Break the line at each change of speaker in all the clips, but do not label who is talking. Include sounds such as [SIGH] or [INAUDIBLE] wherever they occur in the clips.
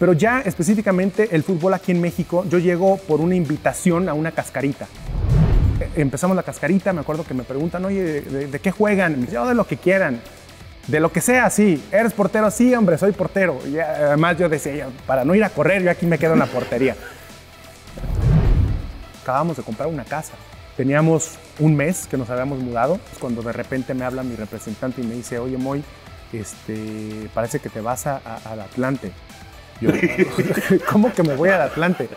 Pero ya específicamente el fútbol aquí en México, yo llego por una invitación a una cascarita. E, empezamos la cascarita, me acuerdo que me preguntan, oye, ¿de, qué juegan? Yo oh, de lo que quieran. De lo que sea, sí. ¿Eres portero? Sí, hombre, soy portero. Y además yo decía, para no ir a correr, yo aquí me quedo en la portería. Acabamos de comprar una casa. Teníamos un mes que nos habíamos mudado, cuando de repente me habla mi representante y me dice, oye, Moy, este, parece que te vas al Atlante. [LAUGHS] ¿Cómo que me voy al Atlante?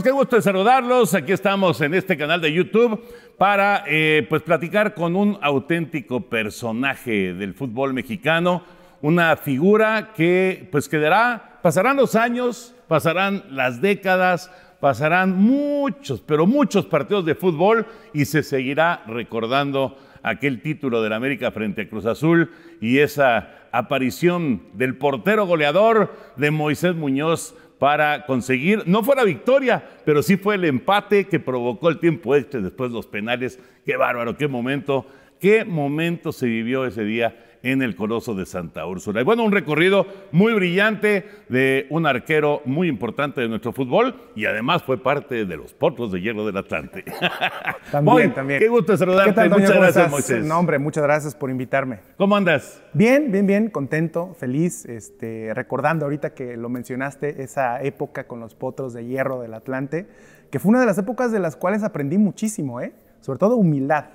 qué gusto saludarlos. Aquí estamos en este canal de YouTube para eh, pues platicar con un auténtico personaje del fútbol mexicano, una figura que pues quedará, pasarán los años, pasarán las décadas, pasarán muchos, pero muchos partidos de fútbol y se seguirá recordando aquel título del América frente a Cruz Azul y esa aparición del portero goleador de Moisés Muñoz para conseguir, no fue la victoria, pero sí fue el empate que provocó el tiempo este, después los penales. Qué bárbaro, qué momento, qué momento se vivió ese día en el Coloso de Santa Úrsula. Y bueno, un recorrido muy brillante de un arquero muy importante de nuestro fútbol y además fue parte de los potros de hierro del Atlante. [LAUGHS] También, también. Qué gusto
saludarte. muchas gracias, Moisés. hombre, muchas gracias por invitarme. ¿Cómo andas? Bien, bien, bien, contento, feliz, este, recordando ahorita que lo mencionaste, esa época con los potros de hierro del Atlante, que fue una de las épocas de las cuales aprendí muchísimo, ¿eh? sobre todo humildad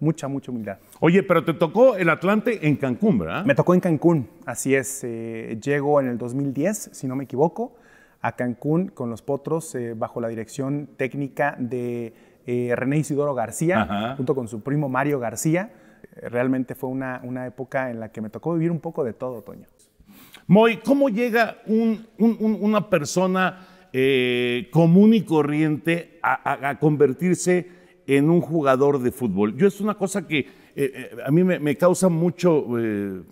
mucha, mucha humildad.
Oye, pero te tocó el Atlante en Cancún, ¿verdad? Me tocó en Cancún,
así es. Eh, llego en el 2010, si no me equivoco, a Cancún con los Potros eh, bajo la dirección técnica de eh, René Isidoro García, junto con su primo Mario García. Realmente fue una, época en la que me tocó vivir un poco de todo, Toño.
Moy, ¿cómo llega una persona común y corriente a, a, a convertirse en un jugador de fútbol. Yo es una cosa que eh, eh, a mí me, causa mucho, eh,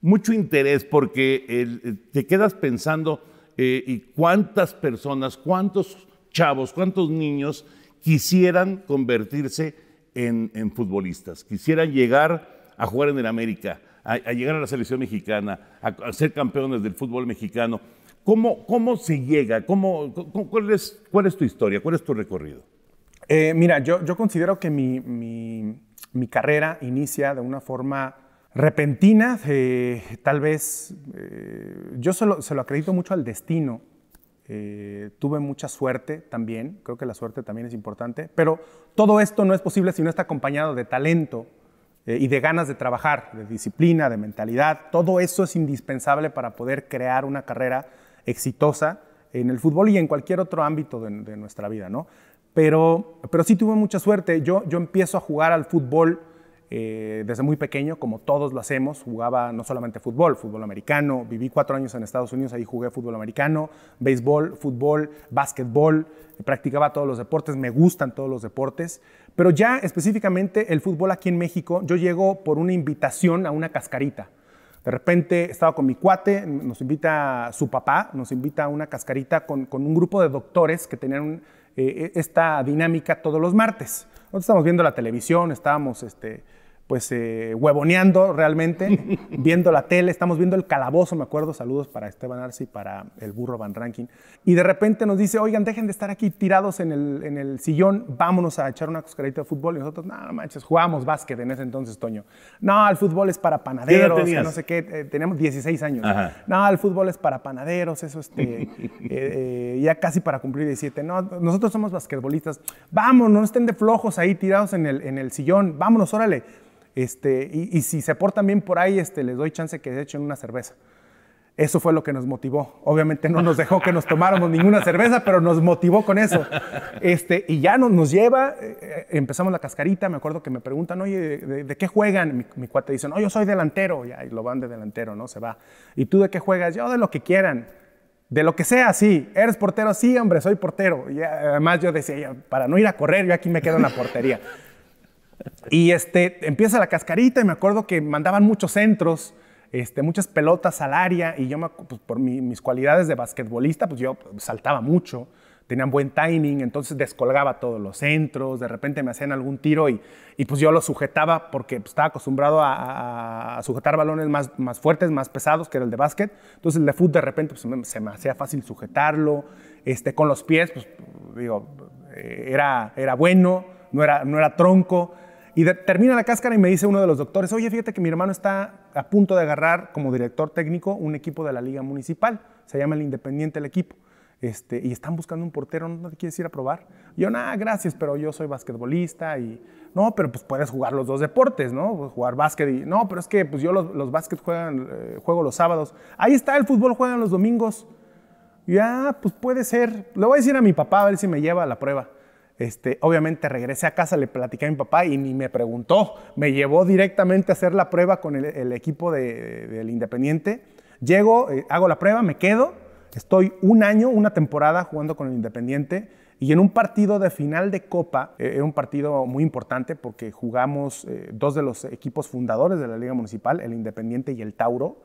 mucho interés porque te quedas pensando y cuántas personas, cuántos chavos, cuántos niños quisieran convertirse en, futbolistas, quisieran llegar a jugar en el América, a, llegar a la selección mexicana, a, ser campeones del fútbol mexicano. ¿Cómo, ¿Cómo, se llega? cuál, es,
¿Cuál es tu historia? ¿Cuál es tu recorrido? Eh, mira, yo, yo, considero que mi, carrera inicia de una forma repentina, eh, tal vez eh, yo se lo, se lo, acredito mucho al destino. tuve mucha suerte también, creo que la suerte también es importante, pero todo esto no es posible si no está acompañado de talento y de ganas de trabajar, de disciplina, de mentalidad. Todo eso es indispensable para poder crear una carrera exitosa en el fútbol y en cualquier otro ámbito de, de nuestra vida, ¿no? Pero, pero sí tuve mucha suerte. Yo, yo empiezo a jugar al fútbol eh, desde muy pequeño, como todos lo hacemos. Jugaba no solamente fútbol, fútbol americano. Viví cuatro años en Estados Unidos, ahí jugué fútbol americano, béisbol, fútbol, básquetbol. Practicaba todos los deportes, me gustan todos los deportes. Pero ya específicamente el fútbol aquí en México, yo llego por una invitación a una cascarita. De repente estaba con mi cuate, nos invita su papá, nos invita a una cascarita con, con un grupo de doctores que tenían un eh, esta dinámica todos los martes. Nosotros estamos viendo la televisión, estábamos este, pues eh, huevoneando realmente, [LAUGHS] viendo la tele, estamos viendo el calabozo, me acuerdo, saludos para Esteban Arce y para el burro Van Ranking, y de repente nos dice, oigan, dejen de estar aquí tirados en el, en el sillón, vámonos a echar una coscarita de fútbol, y nosotros, no, manches, jugábamos básquet en ese entonces, Toño, no, el fútbol es para panaderos, no sé qué, eh, teníamos 16 años, no, el fútbol es para panaderos, eso este, [LAUGHS] eh, ya casi para cumplir 17, no, nosotros somos basquetbolistas, vámonos, no estén de flojos ahí tirados en el, en el sillón, vámonos, órale, este, y, si se portan bien por ahí, este, les doy chance que se echen una cerveza. Eso fue lo que nos motivó. Obviamente no nos dejó que nos tomáramos ninguna cerveza, pero nos motivó con eso. Este, y ya nos lleva, eh, empezamos la cascarita, me acuerdo que me preguntan, oye, ¿de, qué juegan? Mi, cuate dice, no, yo soy delantero, Y y lo van de delantero, ¿no? Se va. ¿Y tú de qué juegas? Yo de lo que quieran. De lo que sea, sí. ¿Eres portero? Sí, hombre, soy portero. Y además yo decía, para no ir a correr, yo aquí me quedo en la portería. Y este, empieza la cascarita y me acuerdo que mandaban muchos centros, este, muchas pelotas al área y yo pues, por mis cualidades de basquetbolista, pues yo saltaba mucho, tenían buen timing, entonces descolgaba todos los centros, de repente me hacían algún tiro y, y pues yo lo sujetaba porque pues, estaba acostumbrado a, sujetar balones más, más fuertes, más pesados, que era el de básquet. Entonces el de fútbol de repente pues, se me hacía fácil sujetarlo, este, con los pies, pues digo, eh, era, era bueno, no era, no era tronco. Y termina la cáscara y me dice uno de los doctores, oye, fíjate que mi hermano está a punto de agarrar como director técnico un equipo de la liga municipal, se llama el Independiente el equipo, este, y están buscando un portero, ¿no te quieres ir a probar? yo, nada, gracias, pero yo soy basquetbolista y, no, pero pues puedes jugar los dos deportes, ¿no? Pues, jugar básquet y, no, pero es que pues yo los, los básquet juegan, eh, juego los sábados, ahí está, el fútbol juegan los domingos, ya, ah, pues puede ser, le voy a decir a mi papá a ver si me lleva a la prueba. Este, obviamente regresé a casa, le platicé a mi papá y ni me preguntó. Me llevó directamente a hacer la prueba con el, equipo del Independiente. Llego, eh, hago la prueba, me quedo. Estoy un año, una temporada jugando con el Independiente. Y en un partido de final de Copa, eh, era un partido muy importante porque jugamos eh, dos de los equipos fundadores de la Liga Municipal, el Independiente y el Tauro.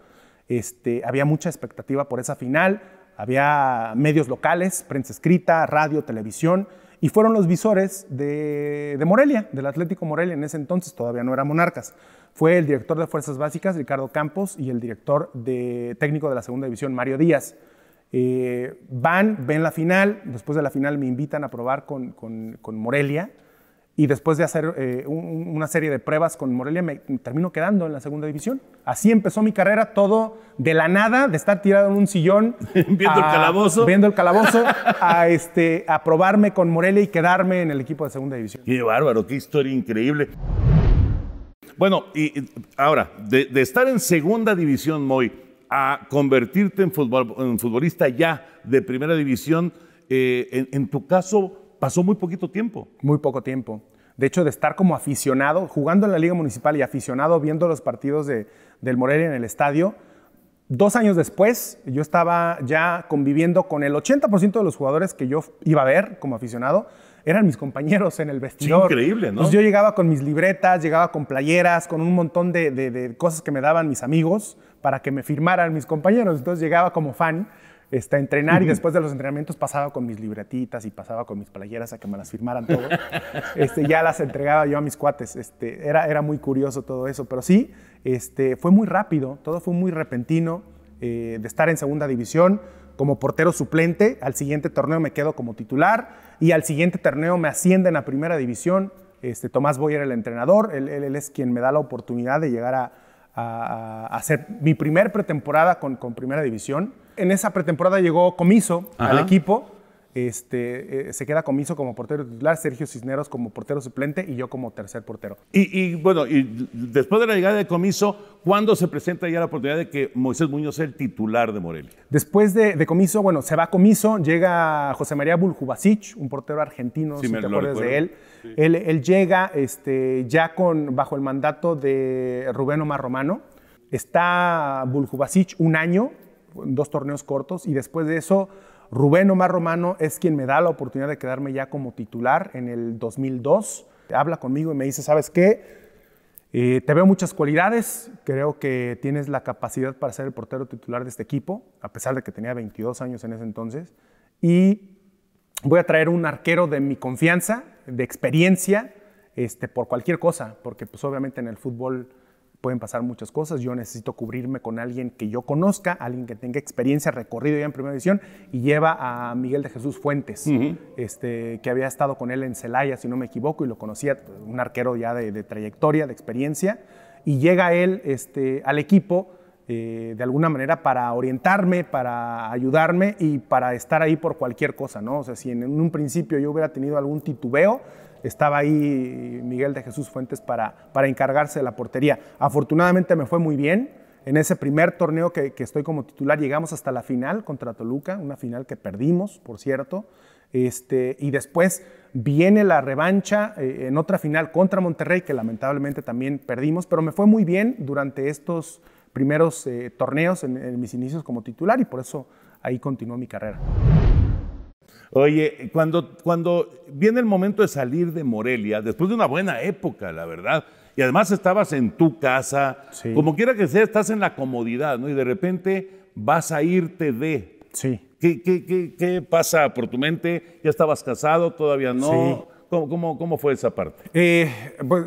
Este, había mucha expectativa por esa final, había medios locales, prensa escrita, radio, televisión y fueron los visores de, Morelia, del Atlético Morelia, en ese entonces todavía no eran Monarcas. Fue el director de Fuerzas Básicas, Ricardo Campos, y el director de, técnico de la Segunda División, Mario Díaz. Eh, van, ven la final, después de la final me invitan a probar con Morelia y después de hacer eh, una serie de pruebas con Morelia me, termino quedando en la segunda división. Así empezó mi carrera, todo de la nada, de estar tirado en un sillón. [LAUGHS] viendo el calabozo. Viendo el calabozo, [LAUGHS] a, este, probarme con Morelia y quedarme en el equipo de segunda división.
Qué bárbaro, qué historia increíble. Bueno, y, ahora, de, estar en segunda división, Moy, a convertirte en, futbolista ya de primera división, eh, en tu
caso, Pasó muy poquito tiempo. Muy poco tiempo. De hecho, de estar como aficionado, jugando en la Liga Municipal y aficionado viendo los partidos de, del Morelia en el estadio, dos años después yo estaba ya conviviendo con el 80% de los jugadores que yo iba a ver como aficionado, eran mis compañeros en el vestidor. increíble, ¿no? Entonces yo llegaba con mis libretas, llegaba con playeras, con un montón de, de cosas que me daban mis amigos para que me firmaran mis compañeros. Entonces llegaba como fan este, entrenar y después de los entrenamientos pasaba con mis libretitas y pasaba con mis playeras a que me las firmaran todo. [LAUGHS] Este, ya las entregaba yo a mis cuates. Este, era, era muy curioso todo eso, pero sí, este, fue muy rápido, todo fue muy repentino eh, de estar en segunda división como portero suplente, al siguiente torneo me quedo como titular y al siguiente torneo me ascienden a primera división. Este, Tomás Boyer, el entrenador, él, él, es quien me da la oportunidad de llegar a, a, a hacer mi primer pretemporada con, con primera división en esa pretemporada llegó Comiso al equipo. Este, eh, se queda Comiso como portero titular, Sergio Cisneros como portero suplente y yo como tercer portero.
Y, bueno, y después de la llegada de Comiso, ¿cuándo se presenta ya la oportunidad de que Moisés Muñoz sea el titular de Morelia?
Después de, Comiso, bueno, se va Comiso, llega José María Buljubasic, un portero argentino, si te acuerdas de él. él. llega este, ya con, bajo el mandato de Rubén Omar Romano. Está Buljubasic un año dos torneos cortos y después de eso Rubén Omar Romano es quien me da la oportunidad de quedarme ya como titular en el 2002. Habla conmigo y me dice, ¿sabes qué? Eh, te veo muchas cualidades, creo que tienes la capacidad para ser el portero titular de este equipo, a pesar de que tenía 22 años en ese entonces, y voy a traer un arquero de mi confianza, de experiencia, este, por cualquier cosa, porque pues obviamente en el fútbol pueden pasar muchas cosas. Yo necesito cubrirme con alguien que yo conozca, alguien que tenga experiencia, recorrido ya en primera división, y lleva a Miguel de Jesús Fuentes, este, que había estado con él en Celaya, si no me equivoco, y lo conocía, un arquero ya de, trayectoria, de experiencia, y llega él este, al equipo. Eh, de alguna manera para orientarme, para ayudarme y para estar ahí por cualquier cosa, ¿no? O sea, si en un principio yo hubiera tenido algún titubeo, estaba ahí Miguel de Jesús Fuentes para, encargarse de la portería. Afortunadamente me fue muy bien. En ese primer torneo que, estoy como titular llegamos hasta la final contra Toluca, una final que perdimos, por cierto. Este, y después viene la revancha eh, en otra final contra Monterrey, que lamentablemente también perdimos, pero me fue muy bien durante estos primeros eh, torneos en mis inicios como titular y por eso ahí continuó mi carrera.
Oye, cuando, cuando viene el momento de salir de Morelia, después de una buena época, la verdad, y además estabas en tu casa, como quiera que sea, estás en la comodidad, ¿no? Y de repente vas a irte de. Sí. ¿Qué, qué, pasa por tu mente? ¿Ya estabas casado? ¿Todavía no?
¿Cómo, fue esa parte? Eh, pues,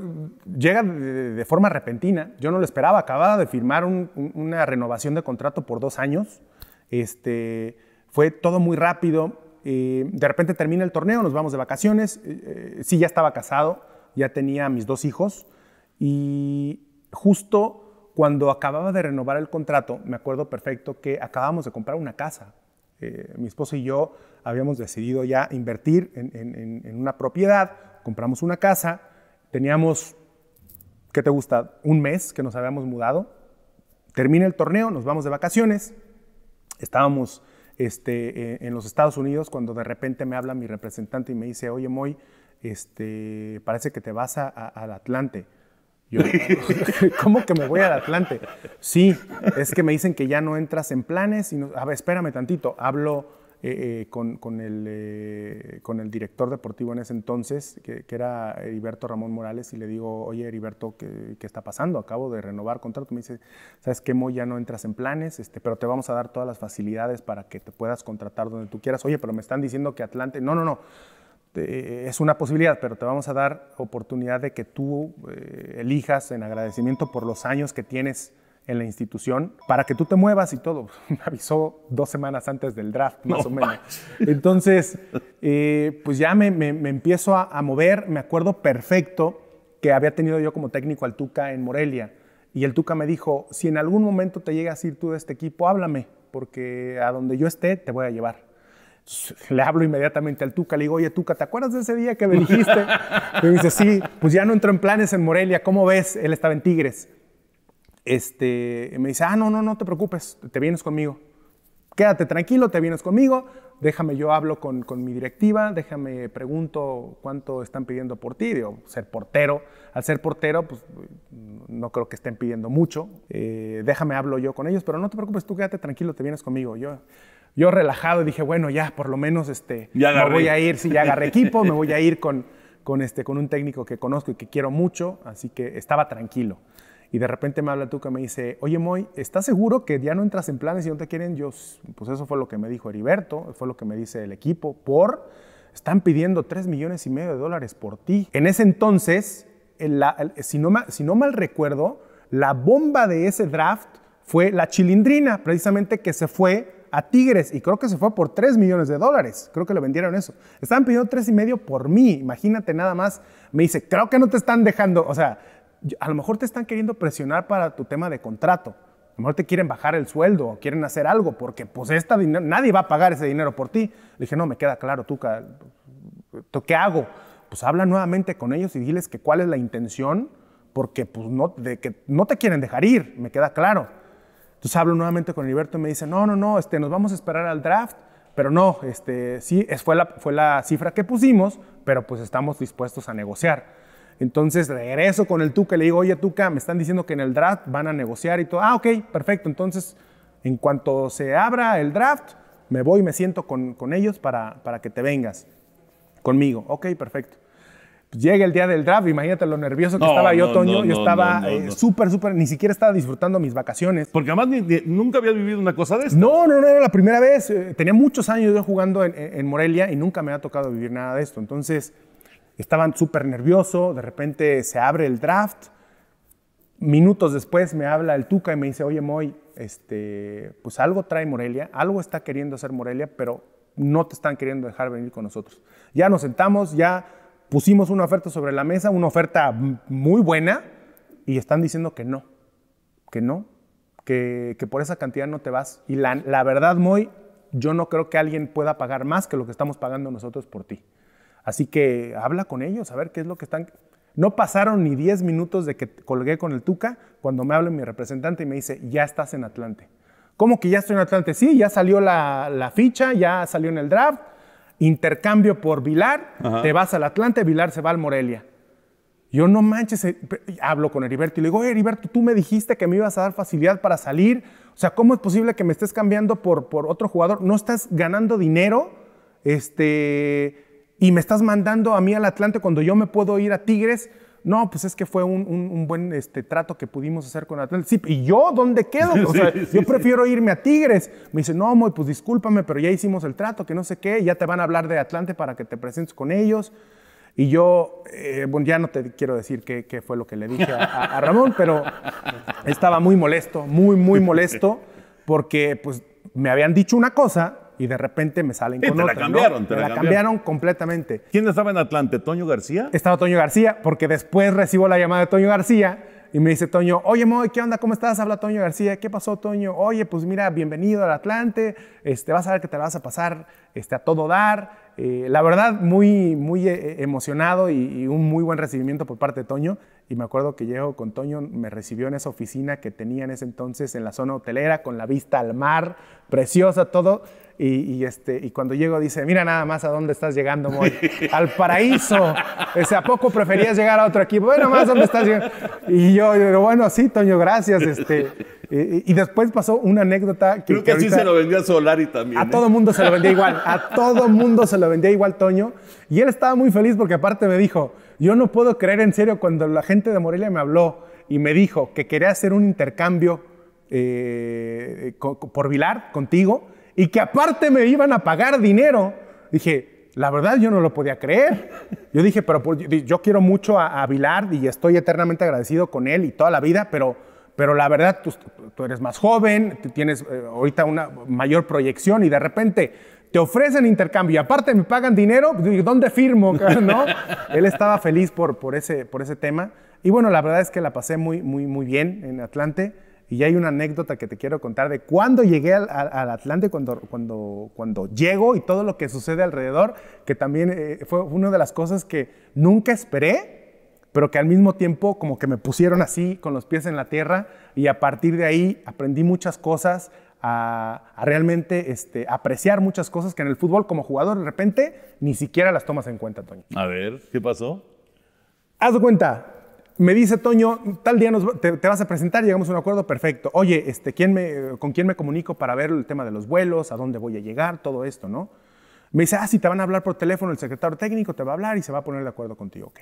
llega de, forma repentina. Yo no lo esperaba. Acababa de firmar una renovación de contrato por dos años. Este, fue todo muy rápido de repente termina el torneo, nos vamos de vacaciones, eh, eh, sí ya estaba casado, ya tenía mis dos hijos y justo cuando acababa de renovar el contrato, me acuerdo perfecto que acabamos de comprar una casa. Eh, mi esposo y yo habíamos decidido ya invertir en, en una propiedad, compramos una casa, teníamos, ¿qué te gusta? Un mes que nos habíamos mudado. Termina el torneo, nos vamos de vacaciones, estábamos este, eh, en los Estados Unidos cuando de repente me habla mi representante y me dice, oye Moy, este, parece que te vas al Atlante. Yo, [LAUGHS] ¿cómo que me voy al Atlante? Sí, es que me dicen que ya no entras en planes. Y no, a ver, espérame tantito. Hablo eh, eh, con, con, el, eh, con, el, director deportivo en ese entonces, que, era Heriberto Ramón Morales, y le digo, oye Heriberto, ¿qué, está pasando? Acabo de renovar contrato. Me dice, ¿sabes qué, Mo? Ya no entras en planes, este, pero te vamos a dar todas las facilidades para que te puedas contratar donde tú quieras. Oye, pero me están diciendo que Atlante... No, no, no. es una posibilidad, pero te vamos a dar oportunidad de que tú elijas en agradecimiento por los años que tienes en la institución para que tú te muevas y todo. [LAUGHS] Me avisó dos semanas antes del draft, más o menos. Entonces, eh, pues ya me, me, empiezo a, mover. Me acuerdo perfecto que había tenido yo como técnico al Tuca en Morelia. Y el Tuca me dijo, si en algún momento te llegas a ir tú de este equipo, háblame, porque a donde yo esté te voy a llevar. le hablo inmediatamente al Tuca, le digo, oye Tuca, ¿te acuerdas de ese día que me dijiste? [LAUGHS] me dice, sí, pues ya no entro en planes en Morelia, ¿cómo ves? Él estaba en Tigres este, me dice, ah, no, no, no te preocupes, te vienes conmigo. Quédate tranquilo, te vienes conmigo, déjame, yo hablo con, mi directiva, déjame, pregunto cuánto están pidiendo por ti, digo, ser portero, al ser portero, pues no creo que estén pidiendo mucho, eh, déjame, hablo yo con ellos, pero no te preocupes, tú quédate tranquilo, te vienes conmigo, yo... Yo relajado dije, bueno, ya, por lo menos este, me voy a ir, si ya agarré equipo, me voy a ir este, con un técnico que conozco y que quiero mucho, así que estaba tranquilo y de repente me habla tú que me dice, oye Moy, ¿estás seguro que ya no entras en planes y no te quieren? Yo, pues eso fue lo que me dijo Heriberto, fue lo que me dice el equipo, por, están pidiendo 3 millones y medio de dólares por ti. En ese entonces, la, si, no, si no mal recuerdo, la bomba de ese draft fue la chilindrina, precisamente que se fue a Tigres y creo que se fue por 3 millones de dólares. Creo que le vendieron eso. Estaban pidiendo 3 y medio por mí. Imagínate nada más. Me dice, creo que no te están dejando. O sea, a lo mejor te están queriendo presionar para tu tema de contrato. A lo mejor te quieren bajar el sueldo o quieren hacer algo porque pues esta nadie va a pagar ese dinero por ti. Le dije, no, me queda claro, tú, ¿qué hago? Pues habla nuevamente con ellos y diles que cuál es la intención porque pues no, de que no te quieren dejar ir, me queda claro. Entonces hablo nuevamente con Heriberto y me dice, no, no, no, este, nos vamos a esperar al draft, pero no, este, sí, es, fue la cifra que pusimos, pero pues estamos dispuestos a negociar. Entonces regreso con el Tuca y le digo, oye Tuca, me están diciendo que en el draft van a negociar y todo. Ah, ok, perfecto. Entonces, en cuanto se abra el draft, me voy y me siento con, ellos para, para que te vengas conmigo. Ok, perfecto llega el día del draft, imagínate lo nervioso que estaba yo, Toño. yo estaba eh, súper, súper, ni siquiera estaba disfrutando mis vacaciones. Porque además nunca había vivido una cosa de esto. No, no, no, era la primera vez. Eh, tenía muchos años yo jugando en, en, Morelia y nunca me había tocado vivir nada de esto. Entonces, estaban súper nerviosos, de repente se abre el draft, minutos después me habla el Tuca y me dice, oye Moy, este, pues algo trae Morelia, algo está queriendo hacer Morelia, pero no te están queriendo dejar venir con nosotros. Ya nos sentamos, ya pusimos una oferta sobre la mesa, una oferta muy buena, y están diciendo que no, que no, que, que por esa cantidad no te vas. Y la, la verdad, Moy, yo no creo que alguien pueda pagar más que lo que estamos pagando nosotros por ti. Así que habla con ellos, a ver qué es lo que están... No pasaron ni 10 minutos de que colgué con el Tuca cuando me habla mi representante y me dice, ya estás en Atlante. ¿Cómo que ya estoy en Atlante? Sí, ya salió la, ficha, ya salió en el draft, intercambio por Vilar, te vas al Atlante, Vilar se va al Morelia. Yo no manches, eh, hablo con Heriberto y le digo, Heriberto, tú me dijiste que me ibas a dar facilidad para salir. O sea, ¿cómo es posible que me estés cambiando por, por otro jugador? No estás ganando dinero. Este, y me estás mandando a mí al Atlante cuando yo me puedo ir a Tigres. No, pues es que fue un, un, buen este, trato que pudimos hacer con Atlante. Sí, ¿y yo dónde quedo? [LAUGHS] yo prefiero irme a Tigres. Me dice, no, muy, pues discúlpame, pero ya hicimos el trato, que no sé qué, ya te van a hablar de Atlante para que te presentes con ellos. Y yo, eh, bueno, ya no te quiero decir qué, qué fue lo que le dije a, a, Ramón, pero estaba muy molesto, muy, muy molesto, porque pues me habían dicho una cosa y de repente me salen con te La cambiaron, te la, cambiaron. completamente. ¿Quién estaba en Atlante? ¿Toño García? Estaba Toño García, porque después recibo la llamada de Toño García y me dice Toño, oye Moy, ¿qué onda? ¿Cómo estás? Habla Toño García, ¿qué pasó Toño? Oye, pues mira, bienvenido al Atlante, este, vas a ver que te la vas a pasar este, a todo dar. Eh, la verdad, muy, muy eh, eh, emocionado y, y, un muy buen recibimiento por parte de Toño. Y me acuerdo que llego con Toño, me recibió en esa oficina que tenía en ese entonces en la zona hotelera, con la vista al mar, preciosa, todo. Y, este, y cuando llego dice, mira nada más a dónde estás llegando, [LAUGHS] Al paraíso. Ese, ¿A poco preferías llegar a otro equipo? Bueno, más dónde estás llegando. Y yo, digo, bueno, sí, Toño, gracias. Este, y, después pasó una anécdota que... Creo que, así se lo
vendía a Solari también. A ¿eh? todo mundo se lo vendía igual.
A todo mundo se lo vendía igual Toño. Y él estaba muy feliz porque aparte me dijo, yo no puedo creer en serio cuando la gente de Morelia me habló y me dijo que quería hacer un intercambio eh, por Vilar contigo y que aparte me iban a pagar dinero. Dije, la verdad yo no lo podía creer. Yo dije, pero yo quiero mucho a, Vilar y estoy eternamente agradecido con él y toda la vida, pero, pero la verdad pues, tú, eres más joven, tienes eh, ahorita una mayor proyección y de repente te ofrecen intercambio y aparte me pagan dinero, pues, ¿dónde firmo? [LAUGHS] ¿No? Él estaba feliz por, por, ese, por ese tema. Y bueno, la verdad es que la pasé muy, muy, muy bien en Atlante. Y ya hay una anécdota que te quiero contar de cuando llegué al, Atlante, cuando, cuando, cuando llego y todo lo que sucede alrededor, que también eh, fue una de las cosas que nunca esperé, pero que al mismo tiempo como que me pusieron así con los pies en la tierra y a partir de ahí aprendí muchas cosas, a, realmente este, apreciar muchas cosas que en el fútbol como jugador de repente ni siquiera las tomas en cuenta, Toño.
A ver, ¿qué pasó?
Haz cuenta, me dice Toño, tal día te, vas a presentar, llegamos a un acuerdo perfecto. Oye, este, ¿con quién me comunico para ver el tema de los vuelos, a dónde voy a llegar, todo esto, no? Me dice, ah, si te van a hablar por teléfono, el secretario técnico te va a hablar y se va a poner de acuerdo contigo. ok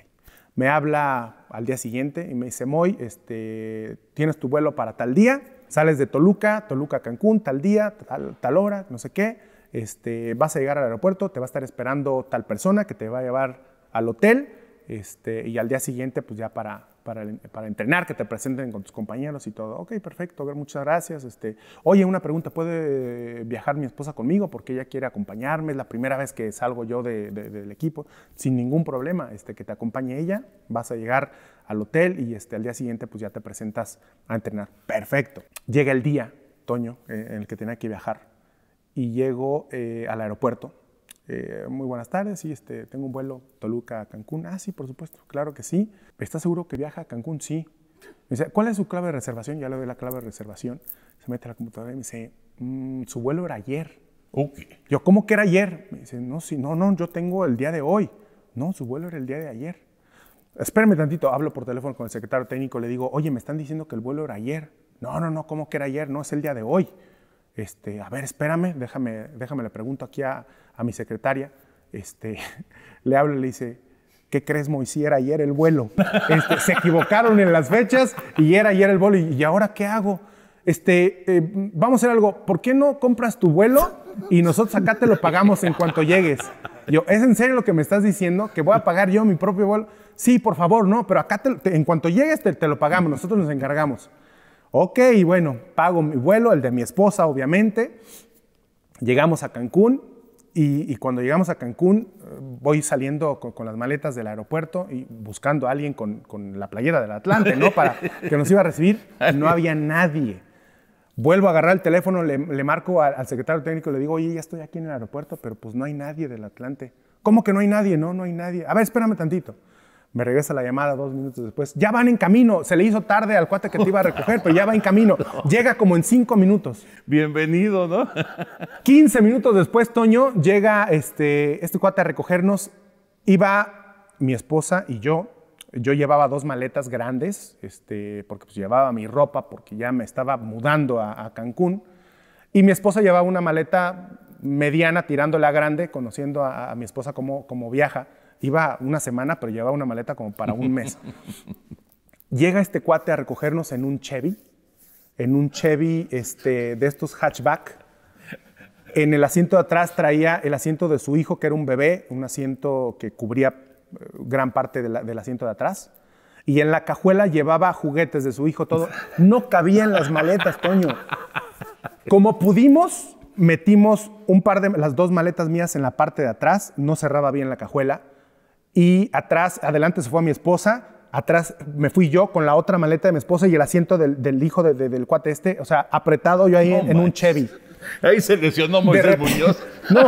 Me habla al día siguiente y me dice, Moy, este, tienes tu vuelo para tal día, sales de Toluca, Toluca Cancún, tal día, tal, tal hora, no sé qué, este, vas a llegar al aeropuerto, te va a estar esperando tal persona que te va a llevar al hotel este, y al día siguiente, pues ya para, para, entrenar, que te presenten con tus compañeros y todo. Ok, perfecto, muchas gracias. Este, Oye, una pregunta, ¿puede viajar mi esposa conmigo? Porque ella quiere acompañarme, es la primera vez que salgo yo del equipo. Sin ningún problema, este, que te acompañe ella, vas a llegar al hotel y este, al día siguiente pues ya te presentas a entrenar. Perfecto. Llega el día, Toño, eh, en el que tenía que viajar y llego eh, al aeropuerto eh, muy buenas tardes, sí, este, tengo un vuelo Toluca a Cancún. Ah, sí, por supuesto, claro que sí. ¿Estás seguro que viaja a Cancún? Sí. Me dice, ¿cuál es su clave de reservación? Ya le doy la clave de reservación. Se mete a la computadora y me dice, mm, su vuelo era ayer. Okay. Yo, ¿cómo que era ayer? Me dice, no, sí, no, no, yo tengo el día de hoy. No, su vuelo era el día de ayer. Espérame tantito, hablo por teléfono con el secretario técnico, le digo, oye, me están diciendo que el vuelo era ayer. No, no, no, ¿cómo que era ayer? No, es el día de hoy este, a ver, espérame, déjame, déjame le pregunto aquí a, mi secretaria, este, [LAUGHS] le hablo y le dice, ¿qué crees, Moisés? Era ayer el vuelo. Este, se equivocaron en las fechas y era ayer el vuelo. ¿Y, ahora qué hago? Este, eh, vamos a hacer algo. ¿Por qué no compras tu vuelo y nosotros acá te lo pagamos en cuanto llegues? Yo, ¿es en serio lo que me estás diciendo? ¿Que voy a pagar yo mi propio vuelo? Sí, por favor, no, pero acá en cuanto llegues te lo pagamos, nosotros nos encargamos. Ok, bueno, pago mi vuelo, el de mi esposa, obviamente. Llegamos a Cancún y, cuando llegamos a Cancún eh, voy saliendo con, las maletas del aeropuerto y buscando a alguien con, la playera del Atlante, ¿no? Para que nos iba a recibir. No había nadie. Vuelvo a agarrar el teléfono, le, marco al, secretario técnico y le digo, oye, ya estoy aquí en el aeropuerto, pero pues no hay nadie del Atlante. ¿Cómo que no hay nadie? No, no hay nadie. A ver, espérame tantito. Me regresa la llamada dos minutos después. Ya van en camino. Se le hizo tarde al cuate que te iba a recoger, pero ya va en camino. [LAUGHS] Llega como en cinco minutos. Bienvenido, ¿no? 15 [LAUGHS] minutos después, Toño, llega este, este cuate a recogernos. Iba mi esposa y yo. Yo llevaba dos maletas grandes, este, porque pues llevaba mi ropa, porque ya me estaba mudando a, Cancún. Y mi esposa llevaba una maleta mediana, tirándola grande, conociendo a, mi esposa como cómo viaja. Iba una semana, pero llevaba una maleta como para un mes. Llega este cuate a recogernos en un Chevy, en un Chevy este, de estos hatchback. En el asiento de atrás traía el asiento de su hijo, que era un bebé, un asiento que cubría eh, gran parte del asiento de atrás. Y en la cajuela llevaba juguetes de su hijo, todo. No cabían las maletas, coño. Como pudimos, metimos un par de las dos maletas mías en la parte de atrás, no cerraba bien la cajuela y atrás, adelante se fue a mi esposa, atrás me fui yo con la otra maleta de mi esposa y el asiento del, hijo del cuate este, o sea, apretado yo ahí en, un Chevy.
Ahí se lesionó Moisés Muñoz. [LAUGHS]
No,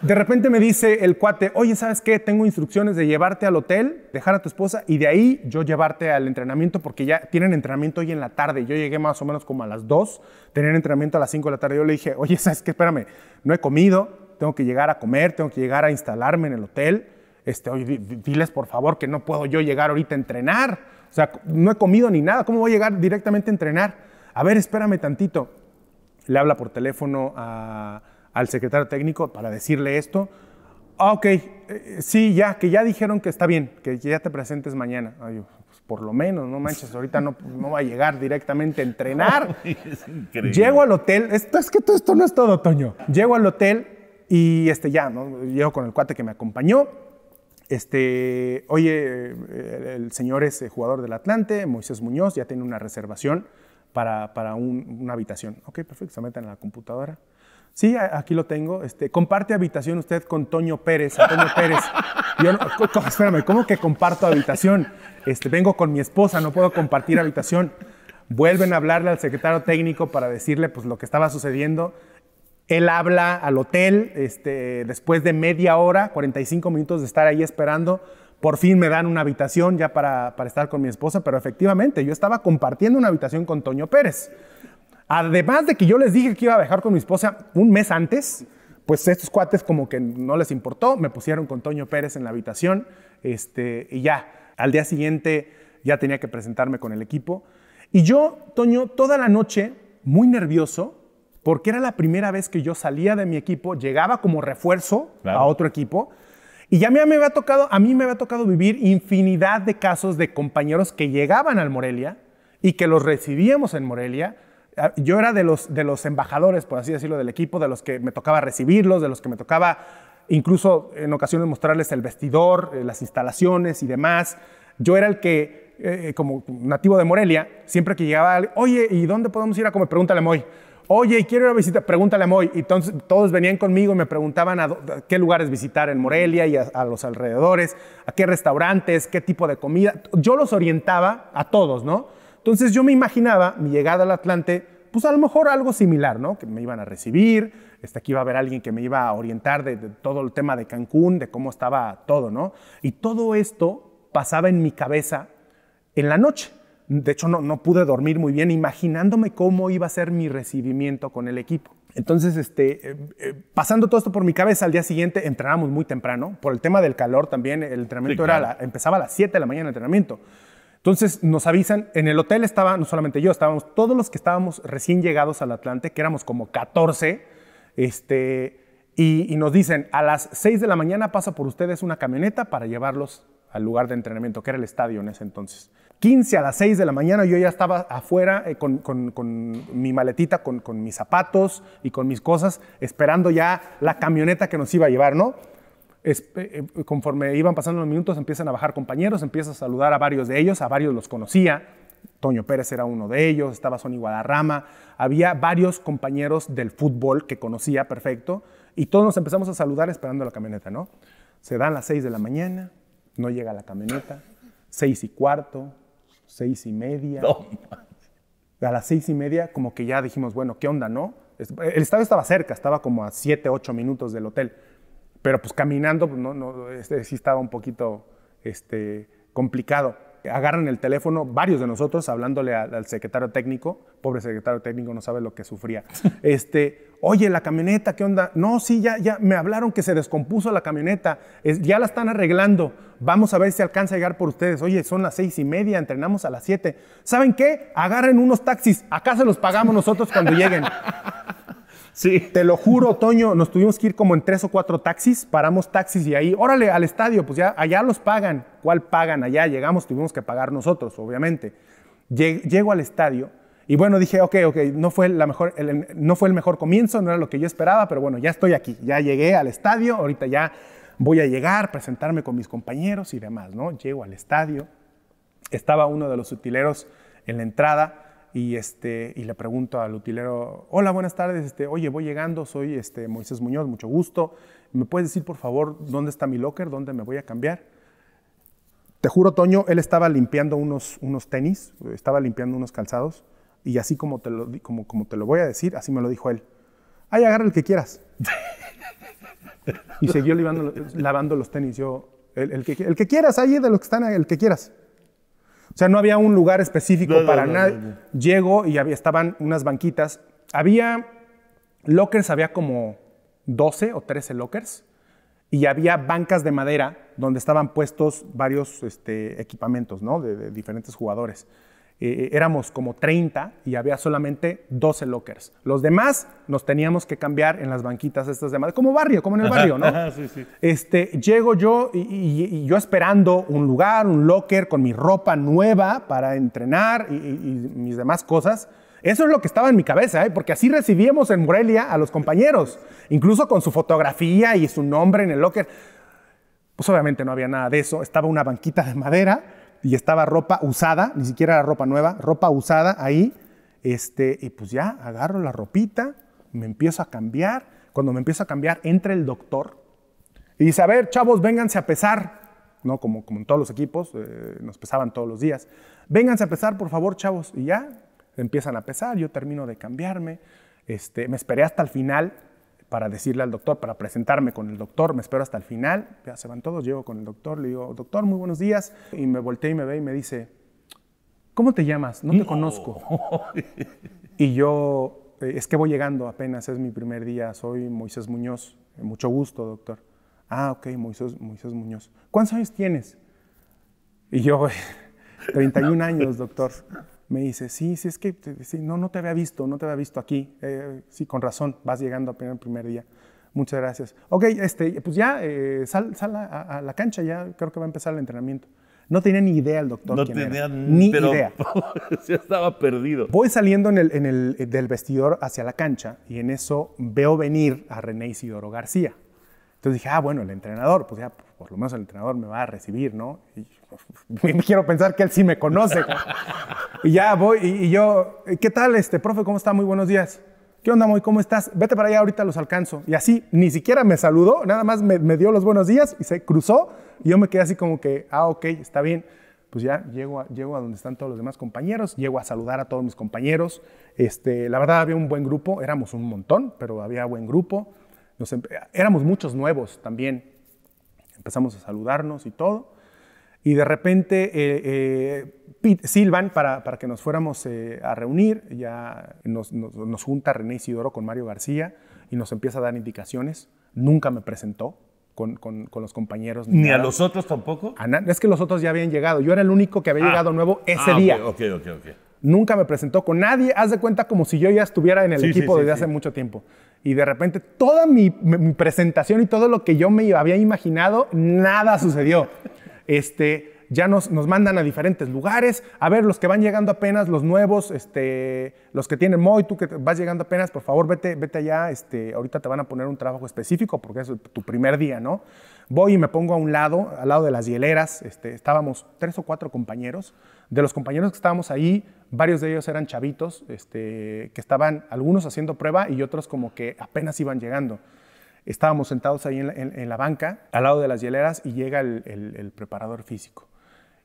de repente me dice el cuate, oye, ¿sabes qué? Tengo instrucciones de llevarte al hotel, dejar a tu esposa y de ahí yo llevarte al entrenamiento porque ya tienen entrenamiento hoy en la tarde. Yo llegué más o menos como a las 2, tenían entrenamiento a las 5 de la tarde. Yo le dije, oye, ¿sabes qué? Espérame, no he comido, tengo que llegar a comer, tengo que llegar a instalarme en el hotel este, diles por favor que no puedo yo llegar ahorita a entrenar. O sea, no he comido ni nada, ¿cómo voy a llegar directamente a entrenar? A ver, espérame tantito. Le habla por teléfono al secretario técnico para decirle esto. Ah, ok, eh, eh, sí, ya, que ya dijeron que está bien, que ya te presentes mañana. Pues, por lo menos, no manches, ahorita no, no va a llegar directamente a entrenar. [LAUGHS] Llego al hotel, es que todo esto no es todo, Toño. Llego al hotel y este ya, ¿no? llego con el cuate que me acompañó, este, oye, eh, el señor es eh, jugador del Atlante, Moisés Muñoz, ya tiene una reservación para, una habitación. Ok, perfecto, se meten en la computadora. Sí, aquí lo tengo. Este, comparte habitación usted con Toño Pérez. Antonio Pérez. [LAUGHS] Yo espérame, ¿cómo que comparto habitación? Este, vengo con mi esposa, no puedo compartir habitación. Vuelven a hablarle al secretario técnico para decirle pues, lo que estaba sucediendo. Él habla al hotel, este, después de media hora, 45 minutos de estar ahí esperando, por fin me dan una habitación ya para, estar con mi esposa, pero efectivamente yo estaba compartiendo una habitación con Toño Pérez. Además de que yo les dije que iba a viajar con mi esposa un mes antes, pues estos cuates como que no les importó, me pusieron con Toño Pérez en la habitación este, y ya, al día siguiente ya tenía que presentarme con el equipo. Y yo, Toño, toda la noche, muy nervioso, porque era la primera vez que yo salía de mi equipo, llegaba como refuerzo a otro equipo. Y ya me había tocado, a mí me había tocado vivir infinidad de casos de compañeros que llegaban al Morelia y que los recibíamos en Morelia. Ah, yo era de los, de los embajadores, por así decirlo, del equipo, de los que me tocaba recibirlos, de los que me tocaba incluso en ocasiones mostrarles el vestidor, eh, las instalaciones y demás. Yo era el que, eh, eh, como nativo de Morelia, siempre que llegaba, oye, ¿y dónde podemos ir a comer? Pregúntale a Moy. Oye, quiero ir a visitar, pregúntale a Moy. Y entonces, todos venían conmigo y me preguntaban a, qué lugares visitar en Morelia y a, los alrededores, a qué restaurantes, qué tipo de comida. Yo los orientaba a todos, ¿no? Entonces yo me imaginaba mi llegada al Atlante, pues a lo mejor algo similar, ¿no? Que me iban a recibir, hasta este, aquí iba a haber alguien que me iba a orientar de todo el tema de Cancún, de cómo estaba todo, ¿no? Y todo esto pasaba en mi cabeza en la noche. De hecho, no, no pude dormir muy bien imaginándome cómo iba a ser mi recibimiento con el equipo. Entonces, este, eh, eh, pasando todo esto por mi cabeza, al día siguiente entrenábamos muy temprano. Por el tema del calor también, el entrenamiento era empezaba a las 7 de la mañana entrenamiento. Entonces nos avisan, en el hotel estaba, no solamente yo, estábamos todos los que estábamos recién llegados al Atlante, que éramos como 14, este, y, nos dicen, a las 6 de la mañana pasa por ustedes una camioneta para llevarlos al lugar de entrenamiento, que era el estadio en ese entonces. 15 a las 6 de la mañana yo ya estaba afuera eh, con, mi maletita, con, mis zapatos y con mis cosas, esperando ya la camioneta que nos iba a llevar, ¿no? Eh, eh, conforme iban pasando los minutos empiezan a bajar compañeros, empiezo a saludar a varios de ellos, a varios los conocía, Toño Pérez era uno de ellos, estaba Sonny Guadarrama, había varios compañeros del fútbol que conocía perfecto y todos nos empezamos a saludar esperando la camioneta, ¿no? Se dan las 6 de la mañana, no llega la camioneta, seis y cuarto, seis y media. A las seis y media como que ya dijimos, bueno, ¿qué onda, no? El estado estaba cerca, estaba como a siete, ocho minutos del hotel, pero pues caminando, pues, no, no, este, sí estaba un poquito este, complicado. Agarran el teléfono, varios de nosotros, hablándole al secretario técnico, pobre secretario técnico, no sabe lo que sufría. [LAUGHS] Este, oye, la camioneta, ¿qué onda? No, sí, ya, ya, me hablaron que se descompuso la camioneta, ya la están arreglando. Vamos a ver si alcanza a llegar por ustedes. Oye, son las seis y media, entrenamos a las siete. ¿Saben qué? Agarren unos taxis. Acá se los pagamos nosotros cuando [LAUGHS] lleguen. Sí. Te lo juro, Toño, nos tuvimos que ir como en tres o cuatro taxis, paramos taxis y ahí, órale, al estadio, pues ya allá los pagan. ¿Cuál pagan? Allá llegamos, tuvimos que pagar nosotros, obviamente. Llego al estadio y bueno, dije, ok, ok, no fue, la mejor, no fue el mejor comienzo, no era lo que yo esperaba, pero bueno, ya estoy aquí, ya llegué al estadio, ahorita ya voy a llegar, presentarme con mis compañeros y demás, ¿no? Llego al estadio, estaba uno de los utileros en la entrada y, este, y le pregunto al utilero, hola, buenas tardes, este, oye, voy llegando, soy este, Moisés Muñoz, mucho gusto, ¿me puedes decir por favor dónde está mi locker, dónde me voy a cambiar? Te juro, Toño, él estaba limpiando unos, unos tenis, estaba limpiando unos calzados y así como te, lo, como, como te lo voy a decir, así me lo dijo él. Ay, agarra el que quieras y siguió lavando, los tenis. Yo, el, que, el que quieras, ahí de los que están, el que quieras. O sea, no había un lugar específico para nadie, Llego y había, estaban unas banquitas. Había lockers, había como 12 o 13 lockers. Y había bancas de madera donde estaban puestos varios este, equipamientos, ¿no? de diferentes jugadores. Eh, éramos como 30 y había solamente 12 lockers. Los demás nos teníamos que cambiar en las banquitas estas demás, como barrio, como en el barrio, ¿no? [LAUGHS] Este, llego yo y, yo esperando un lugar, un locker con mi ropa nueva para entrenar y, mis demás cosas. Eso es lo que estaba en mi cabeza, ¿eh? porque así recibíamos en Morelia a los compañeros, incluso con su fotografía y su nombre en el locker. Pues obviamente no había nada de eso, estaba una banquita de madera y estaba ropa usada, ni siquiera era ropa nueva, ropa usada ahí. Este, y pues ya agarro la ropita, me empiezo a cambiar. Cuando me empiezo a cambiar, entra el doctor y dice, a ver, chavos, vénganse a pesar. ¿no? Como, como en todos los equipos, eh, nos pesaban todos los días. Vénganse a pesar, por favor, chavos. Y ya empiezan a pesar, yo termino de cambiarme. Este, me esperé hasta el final para decirle al doctor, para presentarme con el doctor, me espero hasta el final, ya se van todos, llego con el doctor, le digo, doctor, muy buenos días, y me volteé y me ve y me dice, ¿cómo te llamas? No te conozco. [LAUGHS] y yo, eh, es que voy llegando apenas, es mi primer día, soy Moisés Muñoz, eh, mucho gusto, doctor. Ah, ok, Moisés, Moisés Muñoz. ¿Cuántos años tienes? Y yo, 31 [LAUGHS] años, doctor me dice, sí, sí, es que no, no te había visto, no te había visto aquí. Eh, sí, con razón, vas llegando apenas el primer día. Muchas gracias. Ok, este, pues ya, eh, sal, a, la cancha, ya creo que va a empezar el entrenamiento. No tenía ni idea el doctor. No tenía ni idea. ya [LAUGHS]
estaba perdido.
Voy saliendo en el, eh, del vestidor hacia la cancha y en eso veo venir a René Isidoro García. Entonces dije, ah, bueno, el entrenador, pues ya por lo menos el entrenador me va a recibir, ¿no? Y [LAUGHS] quiero pensar que él sí me conoce. y ya voy y, yo, ¿qué tal, este profe? ¿Cómo está? Muy buenos días. ¿Qué onda, muy? ¿Cómo estás? Vete para allá, ahorita los alcanzo. Y así, ni siquiera me saludó, nada más me, dio los buenos días y se cruzó. Y yo me quedé así como que, ah, ok, está bien. Pues ya llego a, llego a donde están todos los demás compañeros, llego a saludar a todos mis compañeros. Este, la verdad, había un buen grupo, éramos un montón, pero había buen grupo. Nos, éramos muchos nuevos también. Empezamos a saludarnos y todo y de repente eh, eh, silvan para, para, que nos fuéramos eh, a reunir, ya nos, nos, junta René Isidoro con Mario García y nos empieza a dar indicaciones, nunca me presentó. Con, con, los compañeros. ¿Ni, a los otros tampoco? es que los otros ya habían llegado. Yo era el único que había ah. llegado nuevo ah, ese ah, día. ok, ok. nunca me presentó con nadie. Haz de cuenta como si yo ya estuviera en el equipo desde hace mucho tiempo. Y de repente toda mi, mi presentación y todo lo que yo me había imaginado, nada sucedió este, ya nos, mandan a diferentes lugares. A ver, los que van llegando apenas, los nuevos, este, los que tienen MOI, tú que vas llegando apenas, por favor, vete, vete allá. Este, ahorita te van a poner un trabajo específico porque es tu primer día, ¿no? Voy y me pongo a un lado, al lado de las hieleras. Este, estábamos tres o cuatro compañeros. De los compañeros que estábamos ahí, varios de ellos eran chavitos, que estaban algunos haciendo prueba y otros como que apenas iban llegando. Estábamos sentados ahí en la, banca, al lado de las hieleras, y llega el, preparador físico.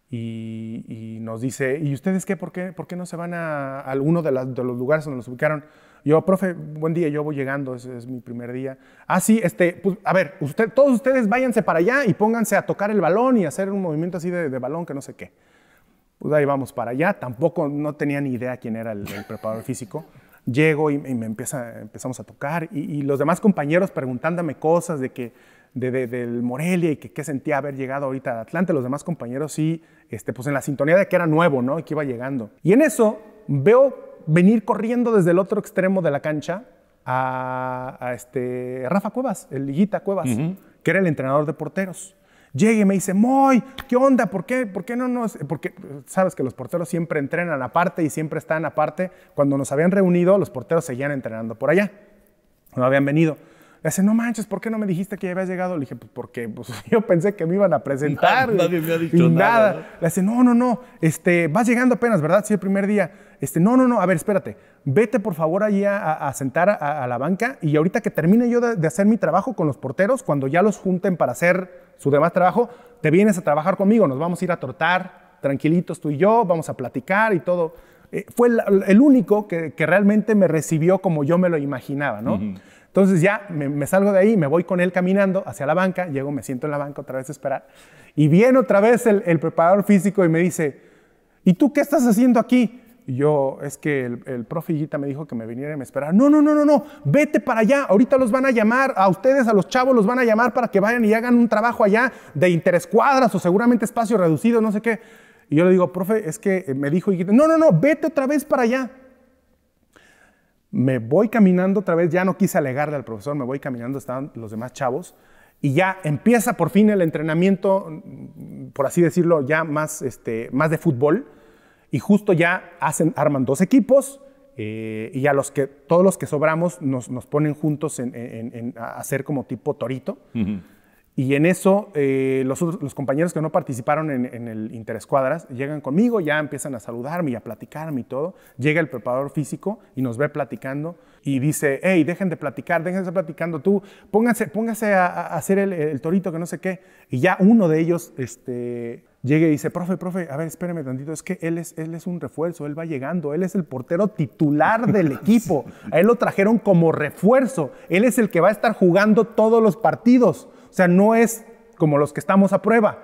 Y, nos dice, ¿y ustedes qué? ¿Por qué, por qué no se van a, alguno de, de, los lugares donde nos ubicaron? Yo, profe, buen día, yo voy llegando, es mi primer día. Ah, sí, este, pues, a ver, usted, todos ustedes váyanse para allá y pónganse a tocar el balón y hacer un movimiento así de, balón que no sé qué. Pues ahí vamos para allá. Tampoco, no tenía ni idea quién era el, el preparador físico llego y, me empieza, empezamos a tocar y, los demás compañeros preguntándome cosas de que del Morelia y que qué sentía haber llegado ahorita a Atlanta, los demás compañeros sí, este, pues en la sintonía de que era nuevo, ¿no? Y que iba llegando. Y en eso veo venir corriendo desde el otro extremo de la cancha a, este, Rafa Cuevas, el Liguita Cuevas, que era el entrenador de porteros. Llegué y me dice, Moy, ¿qué onda? ¿Por qué, ¿Por qué no nos...? Porque sabes que los porteros siempre entrenan aparte y siempre están aparte. Cuando nos habían reunido, los porteros seguían entrenando por allá. No habían venido. Le dice, no manches, ¿por qué no me dijiste que ya habías llegado? Le dije, pues porque pues, [LAUGHS] yo pensé que me iban a presentar. Nadie me ha dicho nada. Le dice, no, no, no, este, vas llegando apenas, ¿verdad? Sí, el primer día. Este, no, no, no, a ver, espérate. Vete por favor allí a, sentar a, la banca y ahorita que termine yo de hacer mi trabajo con los porteros, cuando ya los junten para hacer su demás trabajo, te vienes a trabajar conmigo, nos vamos a ir a tortar, tranquilitos tú y yo, vamos a platicar y todo. Eh, fue el, único que, realmente me recibió como yo me lo imaginaba, ¿no? Entonces ya me, salgo de ahí, me voy con él caminando hacia la banca, llego, me siento en la banca otra vez a esperar, y viene otra vez el, el preparador físico y me dice, ¿y tú qué estás haciendo aquí? Y yo, es que el, profe Higuita me dijo que me viniera y me esperara. No, no, no, no, no, vete para allá. Ahorita los van a llamar, a ustedes, a los chavos, los van a llamar para que vayan y hagan un trabajo allá de interescuadras o seguramente espacio reducido, no sé qué. Y yo le digo, profe, es que eh, me dijo Higuita, no, no, no, vete otra vez para allá. Me voy caminando otra vez, ya no quise alegarle al profesor, me voy caminando, estaban los demás chavos. Y ya empieza por fin el entrenamiento, mm, por así decirlo, ya más, este, más de fútbol y justo ya hacen, arman dos equipos eh, y a los que, todos los que sobramos nos, ponen juntos en, hacer como tipo torito. Y en eso, eh, los, compañeros que no participaron en, el Interescuadras llegan conmigo, ya empiezan a saludarme y a platicarme y todo. Llega el preparador físico y nos ve platicando y dice, hey, dejen de platicar, déjense platicando tú, pónganse, pónganse a, hacer el, el, torito que no sé qué. Y ya uno de ellos este, llegue y dice, profe, profe, a ver, espéreme tantito, es que él es, él es un refuerzo, él va llegando, él es el portero titular del [LAUGHS] equipo, a él lo trajeron como refuerzo, él es el que va a estar jugando todos los partidos, o sea, no es como los que estamos a prueba.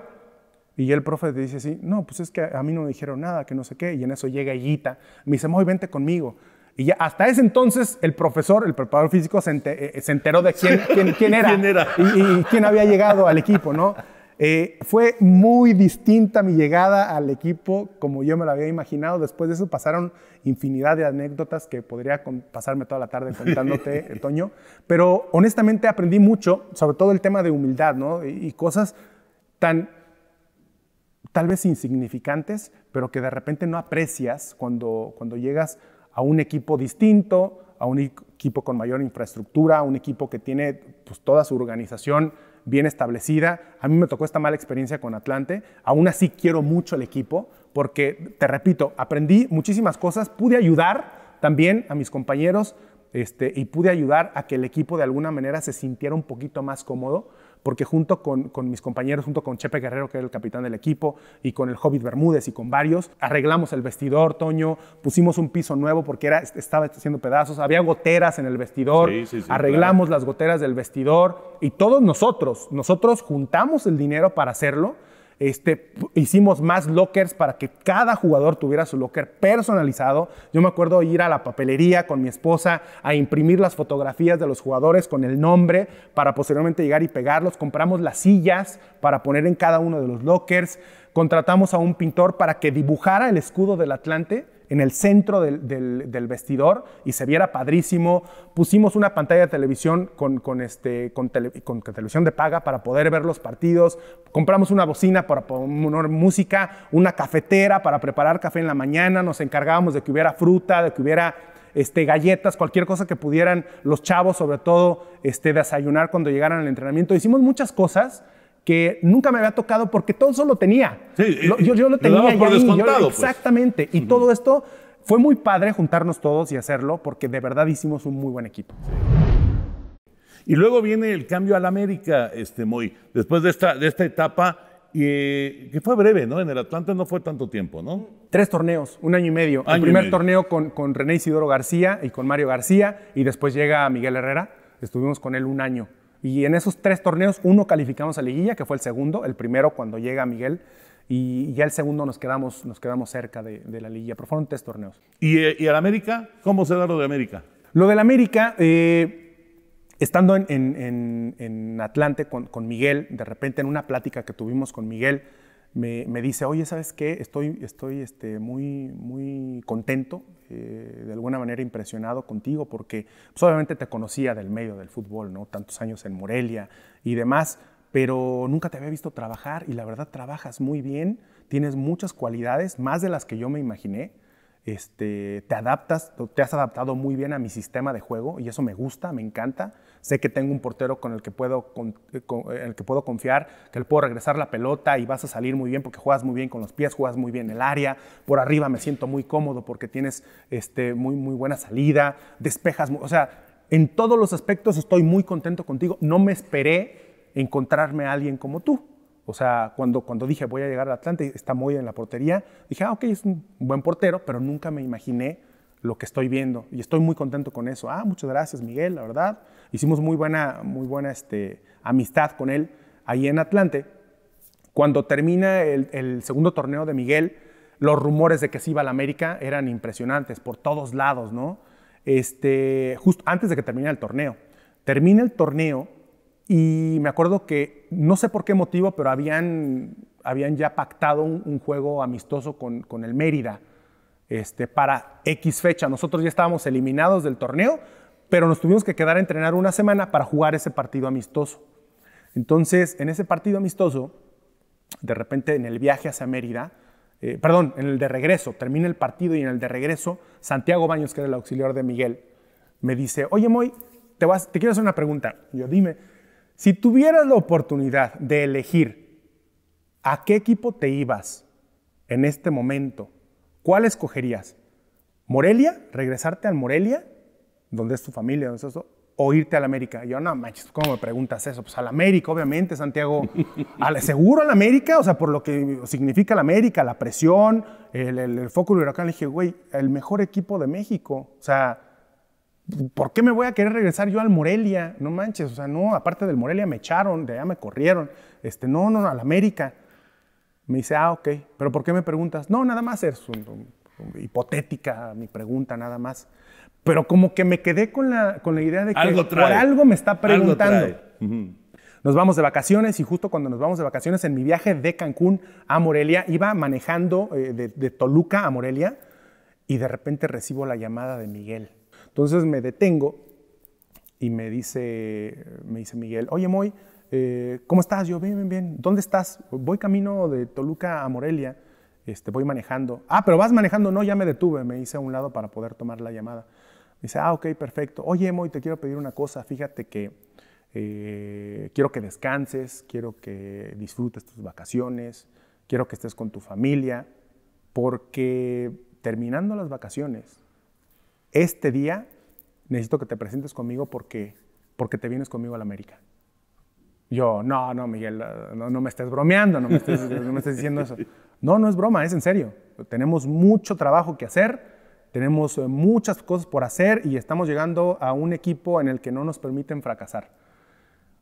Y el profe te dice sí, no, pues es que a mí no me dijeron nada, que no sé qué, y en eso llega Higuita, me dice, muy, vente conmigo. Y ya hasta ese entonces el profesor, el preparador físico, se, eh, enteró de quién, [LAUGHS] quién, era, y quién había llegado al equipo, ¿no? Eh, fue muy distinta mi llegada al equipo como yo me lo había imaginado. Después de eso pasaron infinidad de anécdotas que podría pasarme toda la tarde contándote, [LAUGHS] Toño. Pero honestamente aprendí mucho, sobre todo el tema de humildad, ¿no? Y, cosas tan tal vez insignificantes, pero que de repente no aprecias cuando, cuando llegas a un equipo distinto, a un equipo con mayor infraestructura, a un equipo que tiene pues, toda su organización bien establecida. A mí me tocó esta mala experiencia con Atlante. Aún así quiero mucho el equipo porque, te repito, aprendí muchísimas cosas, pude ayudar también a mis compañeros este, y pude ayudar a que el equipo de alguna manera se sintiera un poquito más cómodo porque junto con, mis compañeros, junto con Chepe Guerrero, que era el capitán del equipo, y con el Hobbit Bermúdez y con varios, arreglamos el vestidor, Toño, pusimos un piso nuevo porque estaba haciendo pedazos, había goteras en el vestidor, arreglamos las goteras del vestidor y todos nosotros, nosotros juntamos el dinero para hacerlo este, hicimos más lockers para que cada jugador tuviera su locker personalizado. Yo me acuerdo ir a la papelería con mi esposa a imprimir las fotografías de los jugadores con el nombre para posteriormente llegar y pegarlos. Compramos las sillas para poner en cada uno de los lockers. Contratamos a un pintor para que dibujara el escudo del Atlante en el centro del, vestidor y se viera padrísimo. Pusimos una pantalla de televisión con, este, con, televisión de paga para poder ver los partidos. Compramos una bocina para poner música, una cafetera para preparar café en la mañana. Nos encargábamos de que hubiera fruta, de que hubiera este, galletas, cualquier cosa que pudieran los chavos, sobre todo, este, desayunar cuando llegaran al entrenamiento. Hicimos muchas cosas que nunca me había tocado porque todo eso lo tenía. yo, lo tenía por descontado. Pues. exactamente. Y todo esto fue muy padre juntarnos todos y hacerlo porque de verdad hicimos un muy buen equipo.
Y luego viene el cambio al América, este Moy, después de esta, de esta etapa
que fue breve, ¿no? En el Atlante no fue tanto tiempo, ¿no? Tres torneos, un año y medio. el primer torneo con, con René Isidoro García y con Mario García y después llega Miguel Herrera. Estuvimos con él un año y en esos tres torneos, uno calificamos a liguilla, que fue el segundo, el primero cuando llega Miguel, y ya el segundo nos quedamos, nos quedamos cerca de, de la liguilla, pero fueron tres torneos.
¿Y, eh, y al América? ¿Cómo se da lo de América?
Lo del América, eh, estando en, en, en, en Atlante con, con Miguel, de repente en una plática que tuvimos con Miguel, me, dice, oye, ¿sabes qué? Estoy, estoy este, muy, muy contento, eh, de alguna manera impresionado contigo, porque pues, obviamente te conocía del medio del fútbol, ¿no? Tantos años en Morelia y demás, pero nunca te había visto trabajar y la verdad trabajas muy bien, tienes muchas cualidades, más de las que yo me imaginé. Este, te adaptas, te has adaptado muy bien a mi sistema de juego y eso me gusta, me encanta. Sé que tengo un portero con el que puedo, con, eh, eh, el que puedo confiar, que le puedo regresar la pelota y vas a salir muy bien porque juegas muy bien con los pies, juegas muy bien el área. Por arriba me siento muy cómodo porque tienes este, muy, muy buena salida, despejas. o sea, en todos los aspectos estoy muy contento contigo. No me esperé encontrarme a alguien como tú. O sea, cuando, cuando dije voy a llegar al Atlante, está muy en la portería, dije, ah, ok, es un buen portero, pero nunca me imaginé lo que estoy viendo y estoy muy contento con eso. Ah, muchas gracias Miguel, la verdad. Hicimos muy buena, muy buena este, amistad con él ahí en Atlante. Cuando termina el, segundo torneo de Miguel, los rumores de que se iba a la América eran impresionantes por todos lados, ¿no? Este, justo antes de que termine el torneo. Termina el torneo y me acuerdo que, no sé por qué motivo, pero habían, habían ya pactado un, un juego amistoso con, con el Mérida este, para X fecha. Nosotros ya estábamos eliminados del torneo, pero nos tuvimos que quedar a entrenar una semana para jugar ese partido amistoso. Entonces, en ese partido amistoso, de repente en el viaje hacia Mérida, eh, perdón, en el de regreso, termina el partido y en el de regreso, Santiago Baños, que era el auxiliar de Miguel, me dice, oye Moy, te, quiero hacer una pregunta. yo dime, si tuvieras la oportunidad de elegir a qué equipo te ibas en este momento, ¿Cuál escogerías? ¿Morelia? ¿Regresarte al Morelia? ¿Dónde es tu familia? ¿O irte al América? yo, no manches, ¿cómo me preguntas eso? Pues al América, obviamente, Santiago. Al, [LAUGHS] ¿Seguro al América? O sea, por lo que significa el América, la presión, el, foco del huracán. Le dije, güey, el mejor equipo de México. O sea, ¿por qué me voy a querer regresar yo al Morelia? No manches, o sea, no, aparte del Morelia me echaron, de allá me corrieron. Este, no, no, no, al América. Me dice, ah, ok, pero ¿por qué me preguntas? No, nada más es hipotética mi pregunta, nada más. Pero como que me quedé con la, con la idea de que por algo me está preguntando. Nos vamos de vacaciones y justo cuando nos vamos de vacaciones en mi viaje de Cancún a Morelia, iba manejando eh, de, Toluca a Morelia y de repente recibo la llamada de Miguel. Entonces me detengo y me dice, me dice Miguel, oye Moy, eh, ¿cómo estás? Yo, bien, bien, bien. ¿Dónde estás? Voy camino de Toluca a Morelia, este, voy manejando. Ah, pero vas manejando. No, ya me detuve, me hice a un lado para poder tomar la llamada. dice, ah, ok, perfecto. Oye, Moy, te quiero pedir una cosa. Fíjate que eh, quiero que descanses, quiero que disfrutes tus vacaciones, quiero que estés con tu familia, porque terminando las vacaciones, este día necesito que te presentes conmigo porque, porque te vienes conmigo a la América. Yo, no, no, Miguel, no, me estés bromeando, [LAUGHS] no me estés, diciendo eso. No, no es broma, es en serio. Tenemos mucho trabajo que hacer, tenemos eh, muchas cosas por hacer y estamos llegando a un equipo en el que no nos permiten fracasar.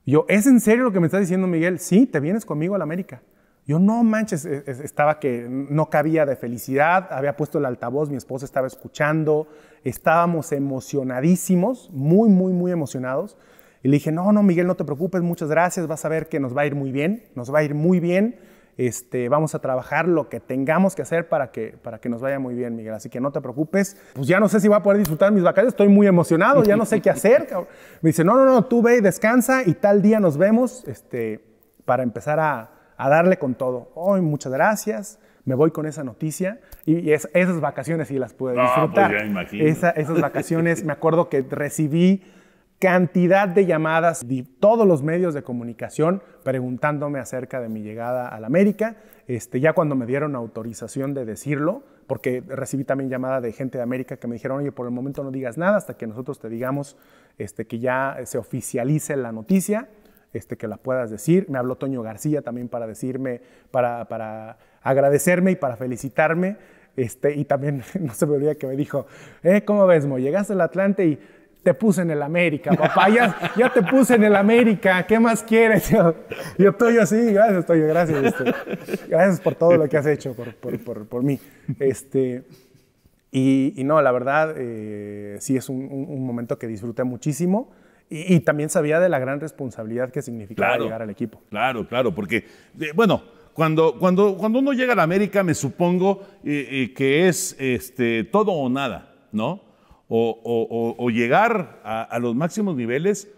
Yo, ¿es en serio lo que me estás diciendo Miguel? Sí, te vienes conmigo a la América. Yo, no manches, e, e, estaba que no cabía de felicidad, había puesto el altavoz, mi esposa estaba escuchando, estábamos emocionadísimos, muy, muy, muy emocionados. Y le dije, no, no, Miguel, no te preocupes, muchas gracias, vas a ver que nos va a ir muy bien, nos va a ir muy bien. Este, vamos a trabajar lo que tengamos que hacer para que, para que nos vaya muy bien, Miguel. Así que no te preocupes. Pues ya no sé si va a poder disfrutar mis vacaciones, estoy muy emocionado, ya no sé qué hacer. [LAUGHS] Me dice, no, no, no, tú ve y descansa y tal día nos vemos este, para empezar a, a darle con todo. Hoy, muchas gracias. Me voy con esa noticia y, es, esas vacaciones sí las pude pues disfrutar. ya Esa, esas vacaciones, me acuerdo que recibí cantidad de llamadas de todos los medios de comunicación preguntándome acerca de mi llegada al América. Este, ya cuando me dieron autorización de decirlo, porque recibí también llamada de gente de América que me dijeron, oye, por el momento no digas nada hasta que nosotros te digamos este, que ya se oficialice la noticia, este, que la puedas decir. Me habló Toño García también para decirme, para, para agradecerme y para felicitarme. Este, y también [LAUGHS] no se me olvida que me dijo, eh, ¿cómo ves, Mo? Llegaste al Atlante y te puse en el América, papá, ya, te puse en el América, ¿qué más quieres? Yo, estoy así, gracias, Toyo, gracias. Este, gracias por todo lo que has hecho por, por, mí. Este, y, no, la verdad, eh, sí es un, momento que disfruté muchísimo. Y, también sabía de la gran responsabilidad que significa llegar al equipo.
Claro, claro, porque, eh, bueno, cuando, cuando, cuando uno llega al América, me supongo eh, que es este, todo o nada, ¿no? o, llegar a, los máximos niveles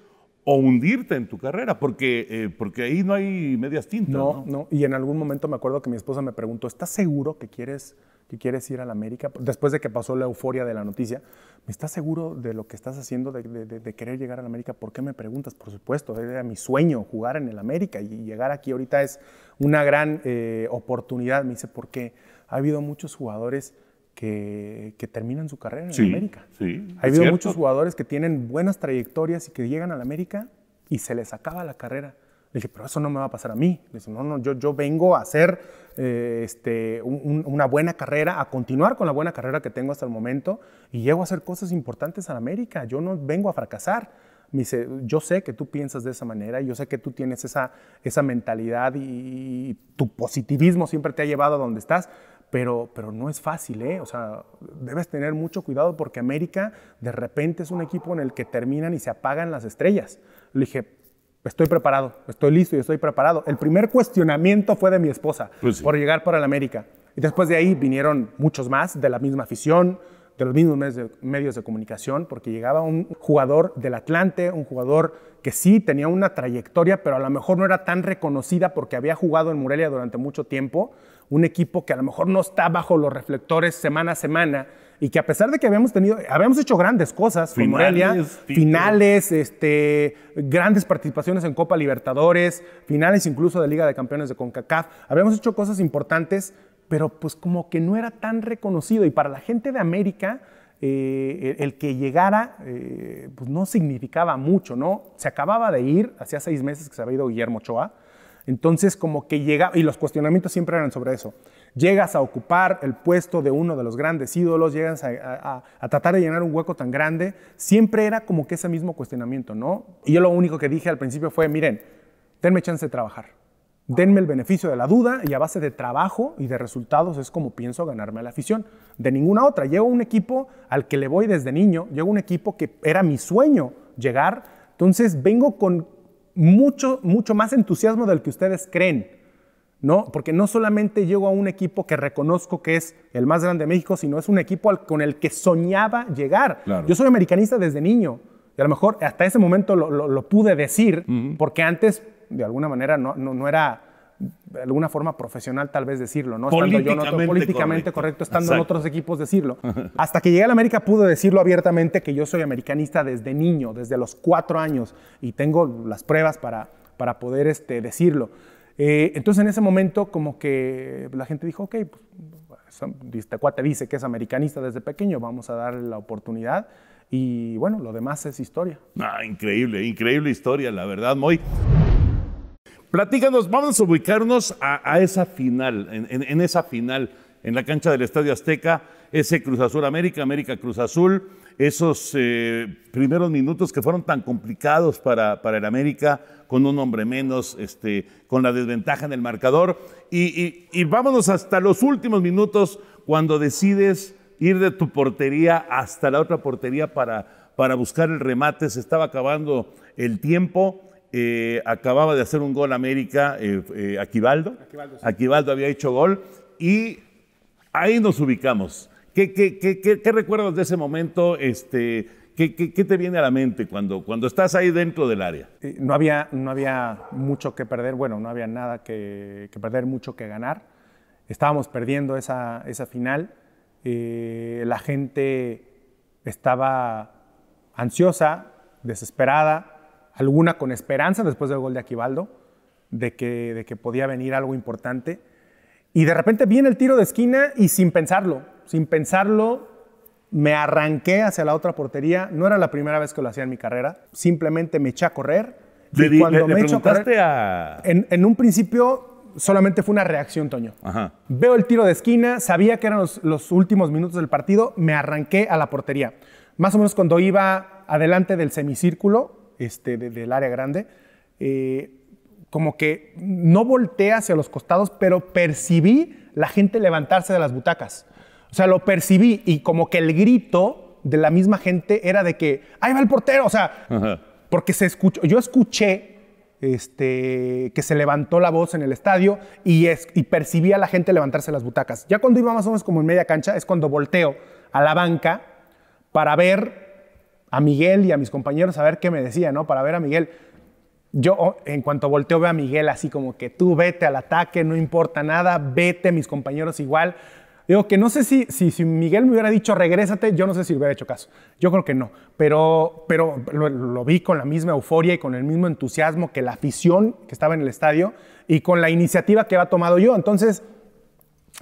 o hundirte en tu carrera, porque, eh, porque ahí no hay medias tintas. No,
Y en algún momento me acuerdo que mi esposa me preguntó, ¿estás seguro que quieres, que quieres ir a la América? Después de que pasó la euforia de la noticia, ¿me estás seguro de lo que estás haciendo, de, querer llegar a la América? ¿Por qué me preguntas? Por supuesto, era mi sueño jugar en el América y llegar aquí ahorita es una gran eh, oportunidad. Me dice, porque ha habido muchos jugadores que, terminan su carrera en América.
Sí, Hay habido muchos
jugadores que tienen buenas trayectorias y que llegan al América y se les acaba la carrera. Le dije, pero eso no me va a pasar a mí. Le dije, no, no, yo, yo vengo a hacer eh, este, una buena carrera, a continuar con la buena carrera que tengo hasta el momento y llego a hacer cosas importantes en América. Yo no vengo a fracasar. Me dice, yo sé que tú piensas de esa manera, yo sé que tú tienes esa, esa mentalidad y, y tu positivismo siempre te ha llevado a donde estás, pero, no es fácil, ¿eh? O sea, debes tener mucho cuidado porque América de repente es un equipo en el que terminan y se apagan las estrellas. Le dije, estoy preparado, estoy listo y estoy preparado. El primer cuestionamiento fue de mi esposa pues por llegar para el América. Y después de ahí vinieron muchos más de la misma afición, de los mismos medios de, medios de comunicación, porque llegaba un jugador del Atlante, un jugador que sí tenía una trayectoria, pero a lo mejor no era tan reconocida porque había jugado en Morelia durante mucho tiempo un equipo que a lo mejor no está bajo los reflectores semana a semana y que a pesar de que habíamos tenido, habíamos hecho grandes cosas finales, finales, este, grandes participaciones en Copa Libertadores, finales incluso de Liga de Campeones de CONCACAF, habíamos hecho cosas importantes, pero pues como que no era tan reconocido y para la gente de América eh, el, que llegara eh, pues no significaba mucho, ¿no? Se acababa de ir, hacía seis meses que se había ido Guillermo Ochoa, entonces, como que llega, y los cuestionamientos siempre eran sobre eso. Llegas a ocupar el puesto de uno de los grandes ídolos, llegas a, tratar de llenar un hueco tan grande. Siempre era como que ese mismo cuestionamiento, ¿no? Y yo lo único que dije al principio fue, miren, denme chance de trabajar. Denme el beneficio de la duda y a base de trabajo y de resultados es como pienso ganarme la afición. De ninguna otra. Llego a un equipo al que le voy desde niño, llego a un equipo que era mi sueño llegar. Entonces vengo con mucho, mucho más entusiasmo del que ustedes creen. ¿no? Porque no solamente llego a un equipo que reconozco que es el más grande de México, sino es un equipo con el que soñaba llegar. Yo soy americanista desde niño y a lo mejor hasta ese momento lo, pude decir, porque antes de alguna manera no, no era de alguna forma profesional tal vez decirlo, ¿no? Estando yo en políticamente correcto, estando en otros equipos decirlo. [LAUGHS] Hasta que llegué a la América pude decirlo abiertamente que yo soy americanista desde niño, desde los cuatro años, y tengo las pruebas para, para poder este, decirlo. Eh, entonces en ese momento como que la gente dijo, ok, pues, este cuate dice que es americanista desde pequeño, vamos a darle la oportunidad. Y bueno, lo demás es historia.
Ah, increíble, increíble historia, la verdad, Moy. Platícanos, vamos a ubicarnos a, esa final, en, esa final, en la cancha del Estadio Azteca, ese Cruz Azul América, América Cruz Azul, esos eh, primeros minutos que fueron tan complicados para, el América, con un hombre menos, este, con la desventaja en el marcador. Y, vámonos hasta los últimos minutos cuando decides ir de tu portería hasta la otra portería para buscar el remate. Se estaba acabando el tiempo eh, acababa de hacer un gol América, eh, eh Aquivaldo. había hecho gol y ahí nos ubicamos. ¿Qué, qué, de ese momento? Este, ¿Qué, te viene a la mente cuando, estás ahí dentro del área?
Eh, no había, mucho que perder, bueno, no había nada que, perder, mucho que ganar. Estábamos perdiendo esa, final. la gente estaba ansiosa, desesperada alguna con esperanza después del gol de Aquivaldo, de que, de que podía venir algo importante. Y de repente viene el tiro de esquina y sin pensarlo, sin pensarlo, me arranqué hacia la otra portería. No era la primera vez que lo hacía en mi carrera. Simplemente me eché a correr. Le, cuando me a En, un principio solamente fue una reacción, Toño. Veo el tiro de esquina, sabía que eran los, los, últimos minutos del partido, me arranqué a la portería. Más o menos cuando iba adelante del semicírculo, este, del área grande, eh, como que no volteé hacia los costados, pero percibí la gente levantarse de las butacas. O sea, lo percibí y como que el grito de la misma gente era de que, ahí va el portero, o sea, porque se escuchó, yo escuché este, que se levantó la voz en el estadio y, es, y percibí a la gente levantarse de las butacas. Ya cuando iba más o menos como en media cancha, es cuando volteo a la banca para ver a Miguel y a mis compañeros a ver qué me decía, ¿no? Para ver a Miguel. Yo, oh, en cuanto volteo, veo a Miguel así como que tú vete al ataque, no importa nada, vete, mis compañeros igual. Digo que no sé si, si, si Miguel me hubiera dicho regrésate, yo no sé si hubiera hecho caso. Yo creo que no, pero, pero lo, vi con la misma euforia y con el mismo entusiasmo que la afición que estaba en el estadio y con la iniciativa que había tomado yo. Entonces,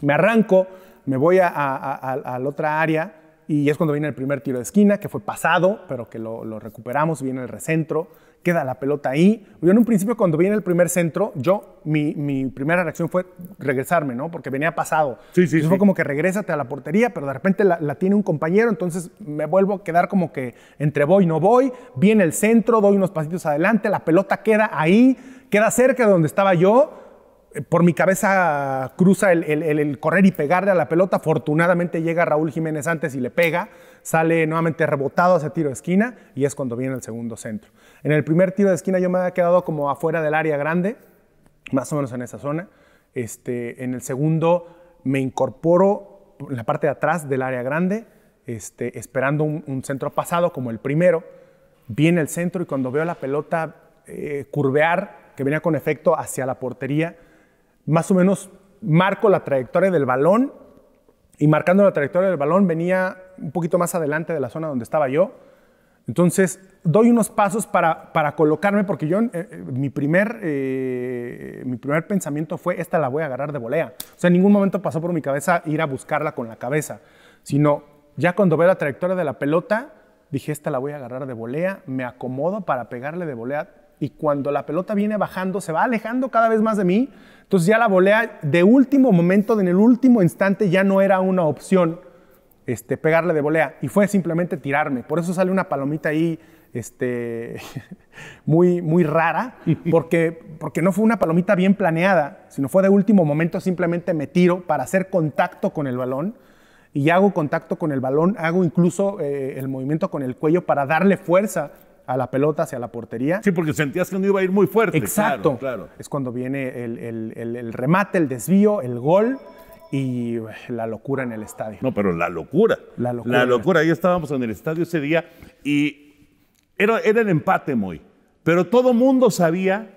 me arranco, me voy a, a, otra área y es cuando viene el primer tiro de esquina, que fue pasado, pero que lo, recuperamos, viene el recentro, queda la pelota ahí. Yo en un principio cuando viene el primer centro, yo, mi, primera reacción fue regresarme, ¿no? Porque venía pasado. Sí, fue como que regresate a la portería, pero de repente la, la, tiene un compañero, entonces me vuelvo a quedar como que entre voy y no voy, viene el centro, doy unos pasitos adelante, la pelota queda ahí, queda cerca de donde estaba yo, eh, por mi cabeza cruza el, correr y pegarle a la pelota. Afortunadamente llega Raúl Jiménez antes y le pega. Sale nuevamente rebotado ese tiro de esquina y es cuando viene el segundo centro. En el primer tiro de esquina yo me había quedado como afuera del área grande, más o menos en esa zona. Este, en el segundo me incorporo en la parte de atrás del área grande, este, esperando un, centro pasado como el primero. Viene el centro y cuando veo la pelota eh, curvear, que venía con efecto hacia la portería, más o menos marco la trayectoria del balón y marcando la trayectoria del balón venía un poquito más adelante de la zona donde estaba yo. Entonces doy unos pasos para, colocarme porque yo, eh, eh, mi, primer, eh, mi primer pensamiento fue, esta la voy a agarrar de volea. O sea, en ningún momento pasó por mi cabeza ir a buscarla con la cabeza, sino ya cuando veo la trayectoria de la pelota, dije, esta la voy a agarrar de volea, me acomodo para pegarle de volea y cuando la pelota viene bajando, se va alejando cada vez más de mí. Entonces ya la volea de último momento, en el último instante, ya no era una opción este, pegarle de volea y fue simplemente tirarme. Por eso sale una palomita ahí este, [LAUGHS] muy, muy rara, [LAUGHS] porque, porque no fue una palomita bien planeada, sino fue de último momento, simplemente me tiro para hacer contacto con el balón y hago contacto con el balón, hago incluso eh, el movimiento con el cuello para darle fuerza a la pelota hacia la portería. Sí, porque sentías que no iba a ir muy fuerte. Exacto. Claro, Es cuando viene el, remate, el desvío, el gol y eh, la locura en el estadio. No, pero la locura. La locura. La locura.
Ahí estábamos en el estadio ese día y era, era el empate, muy... Pero todo mundo sabía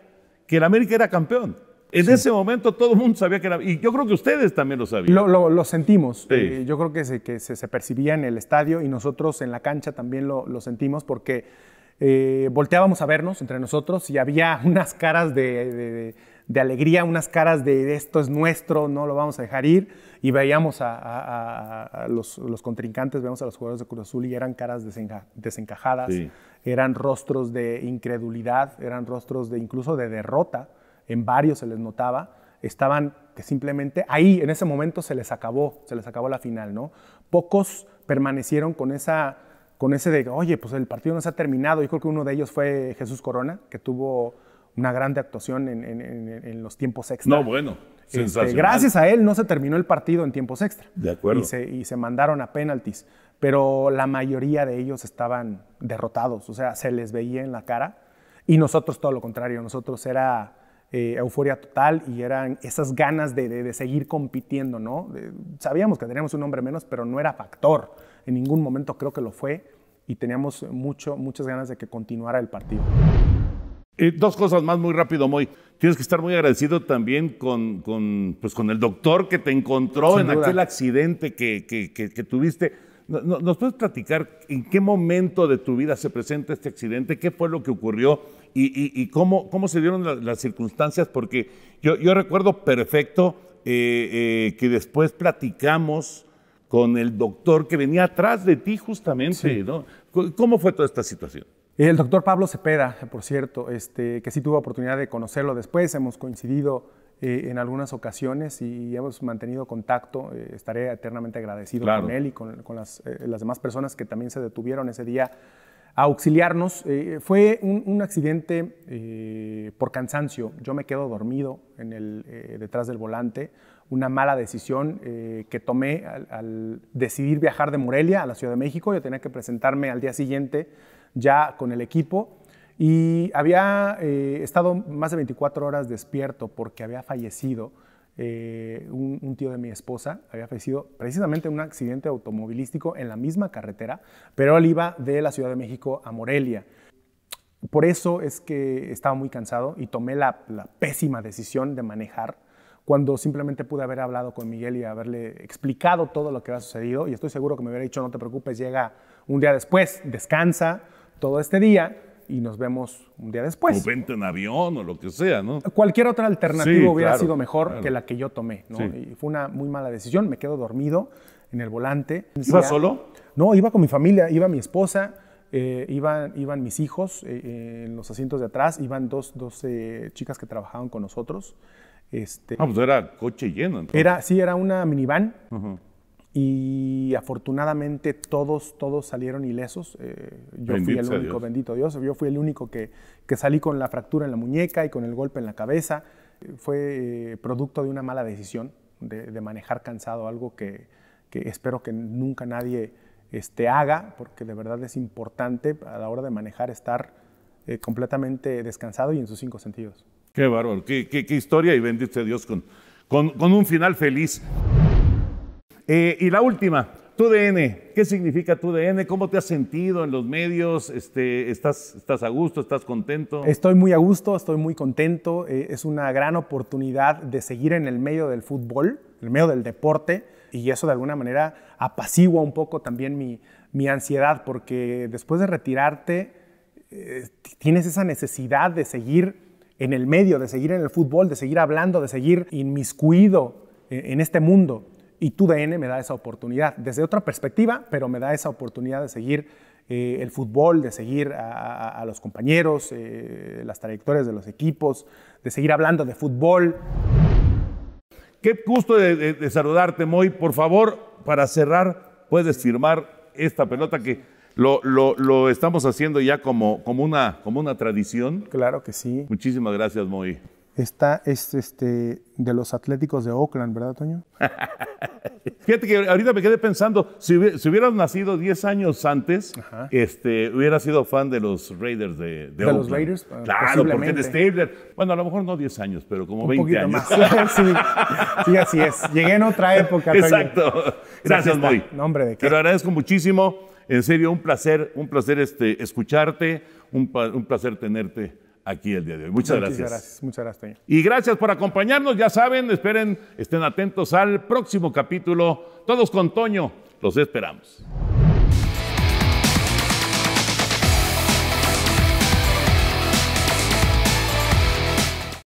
que el América era campeón. En ese momento todo el mundo sabía que era... Y yo creo que ustedes también lo sabían.
Lo, sentimos. Eh, yo creo que, se, que percibía en el estadio y nosotros en la cancha también lo, lo sentimos porque eh, volteábamos a vernos entre nosotros y había [LAUGHS] unas caras de, alegría, unas caras de esto es nuestro, no lo vamos a dejar ir. Y veíamos a, los, contrincantes, veíamos a los jugadores de Cruz Azul y eran caras desencajadas, eran rostros de incredulidad, eran rostros de incluso de derrota, en varios se les notaba, estaban que simplemente ahí, en ese momento se les acabó, se les acabó la final, ¿no? Pocos permanecieron con esa con ese de, oye, pues el partido no se ha terminado. Yo creo que uno de ellos fue Jesús Corona, que tuvo una grande actuación en, los tiempos extra. No, bueno.
Este, gracias
a él no se terminó el partido en tiempos extra. De acuerdo. Y se, mandaron a penaltis. Pero la mayoría de ellos estaban derrotados, o sea, se les veía en la cara. Y nosotros todo lo contrario, nosotros era eh, euforia total y eran esas ganas de, seguir compitiendo, ¿no? sabíamos que teníamos un hombre menos, pero no era factor en ningún momento creo que lo fue y teníamos mucho, muchas ganas de que continuara el partido.
dos cosas más muy rápido, Moy. Tienes que estar muy agradecido también con, con, pues con el doctor que te encontró en aquel accidente que, tuviste. ¿Nos, puedes platicar en qué momento de tu vida se presenta este accidente? ¿Qué fue lo que ocurrió? ¿Y, cómo, cómo se dieron las, circunstancias? Porque yo, yo recuerdo perfecto eh, eh, que después platicamos con el doctor que venía atrás de ti justamente, ¿no?
¿Cómo fue toda esta situación? El doctor Pablo Cepeda, por cierto, este, que sí tuvo oportunidad de conocerlo después, hemos coincidido eh, en algunas ocasiones y hemos mantenido contacto, eh, estaré eternamente agradecido con él y con, eh, las, demás personas que también se detuvieron ese día a auxiliarnos. fue un, accidente por cansancio, yo me quedo dormido en el, detrás del volante, una mala decisión eh, que tomé al, decidir viajar de Morelia a la Ciudad de México. Yo tenía que presentarme al día siguiente ya con el equipo y había eh, estado más de 24 horas despierto porque había fallecido eh, un, tío de mi esposa, había fallecido precisamente en un accidente automovilístico en la misma carretera, pero él iba de la Ciudad de México a Morelia. Por eso es que estaba muy cansado y tomé la pésima decisión de manejar cuando simplemente pude haber hablado con Miguel y haberle explicado todo lo que había sucedido y estoy seguro que me hubiera dicho, no te preocupes, llega un día después, descansa todo este día y nos vemos un día después. O
vente en avión o lo que sea, ¿no?
Cualquier otra alternativa hubiera sido mejor que la que yo tomé, ¿no? Y fue una muy mala decisión, me quedo dormido en el volante. Iba solo? No, iba con mi familia, iba mi esposa, eh, iban, iban mis hijos eh, eh, en los asientos de atrás, iban dos, dos chicas que trabajaban con nosotros. Este, ah, pues era coche
lleno. Era,
sí, era una minivan. Y afortunadamente todos, todos salieron ilesos. Eh, yo fui el único, bendito Dios. Yo fui el único que, que, salí con la fractura en la muñeca y con el golpe en la cabeza. Fue eh, producto de una mala decisión de, manejar cansado, algo que, que, espero que nunca nadie este, haga, porque de verdad es importante a la hora de manejar estar eh, completamente descansado y en sus cinco sentidos.
Qué bárbaro, qué, historia y bendice Dios con, con, un final feliz. Eh, y la última, tu DN, ¿qué significa tu DN? ¿Cómo te has sentido en los medios? Este, ¿estás, ¿Estás a gusto? ¿Estás contento? Estoy
muy a gusto, estoy muy contento. Eh, es una gran oportunidad de seguir en el medio del fútbol, en el medio del deporte, y eso de alguna manera apacigua un poco también mi, mi ansiedad, porque después de retirarte, eh, tienes esa necesidad de seguir en el medio, de seguir en el fútbol, de seguir hablando, de seguir inmiscuido en este mundo. Y tu DN me da esa oportunidad, desde otra perspectiva, pero me da esa oportunidad de seguir eh, el fútbol, de seguir a, los compañeros, eh, las trayectorias de los equipos, de seguir hablando de fútbol.
Qué gusto de, de saludarte, Moy. Por favor, para cerrar, puedes firmar esta pelota que lo, estamos haciendo ya como, como, una, como una tradición. Claro que sí. Muchísimas gracias, Moy.
está es este, de los Atléticos de Oakland, ¿verdad, Toño?
[LAUGHS] Fíjate que ahorita me quedé pensando, si, hubieras nacido 10 años antes, este, hubiera sido fan de los Raiders de, de, ¿De los Raiders? Ah, claro, porque de Stabler. Bueno, a lo mejor no 10 años, pero como 20 años. [LAUGHS]
sí, así es. Llegué en otra época. Exacto.
Gracias, Moy. Nombre Te lo agradezco muchísimo. En serio, un placer, un placer este, escucharte, un, placer tenerte aquí el día de hoy. Muchas, gracias. Muchas gracias, Y gracias por acompañarnos. Ya saben, esperen, estén atentos al próximo capítulo. Todos con Toño, los esperamos.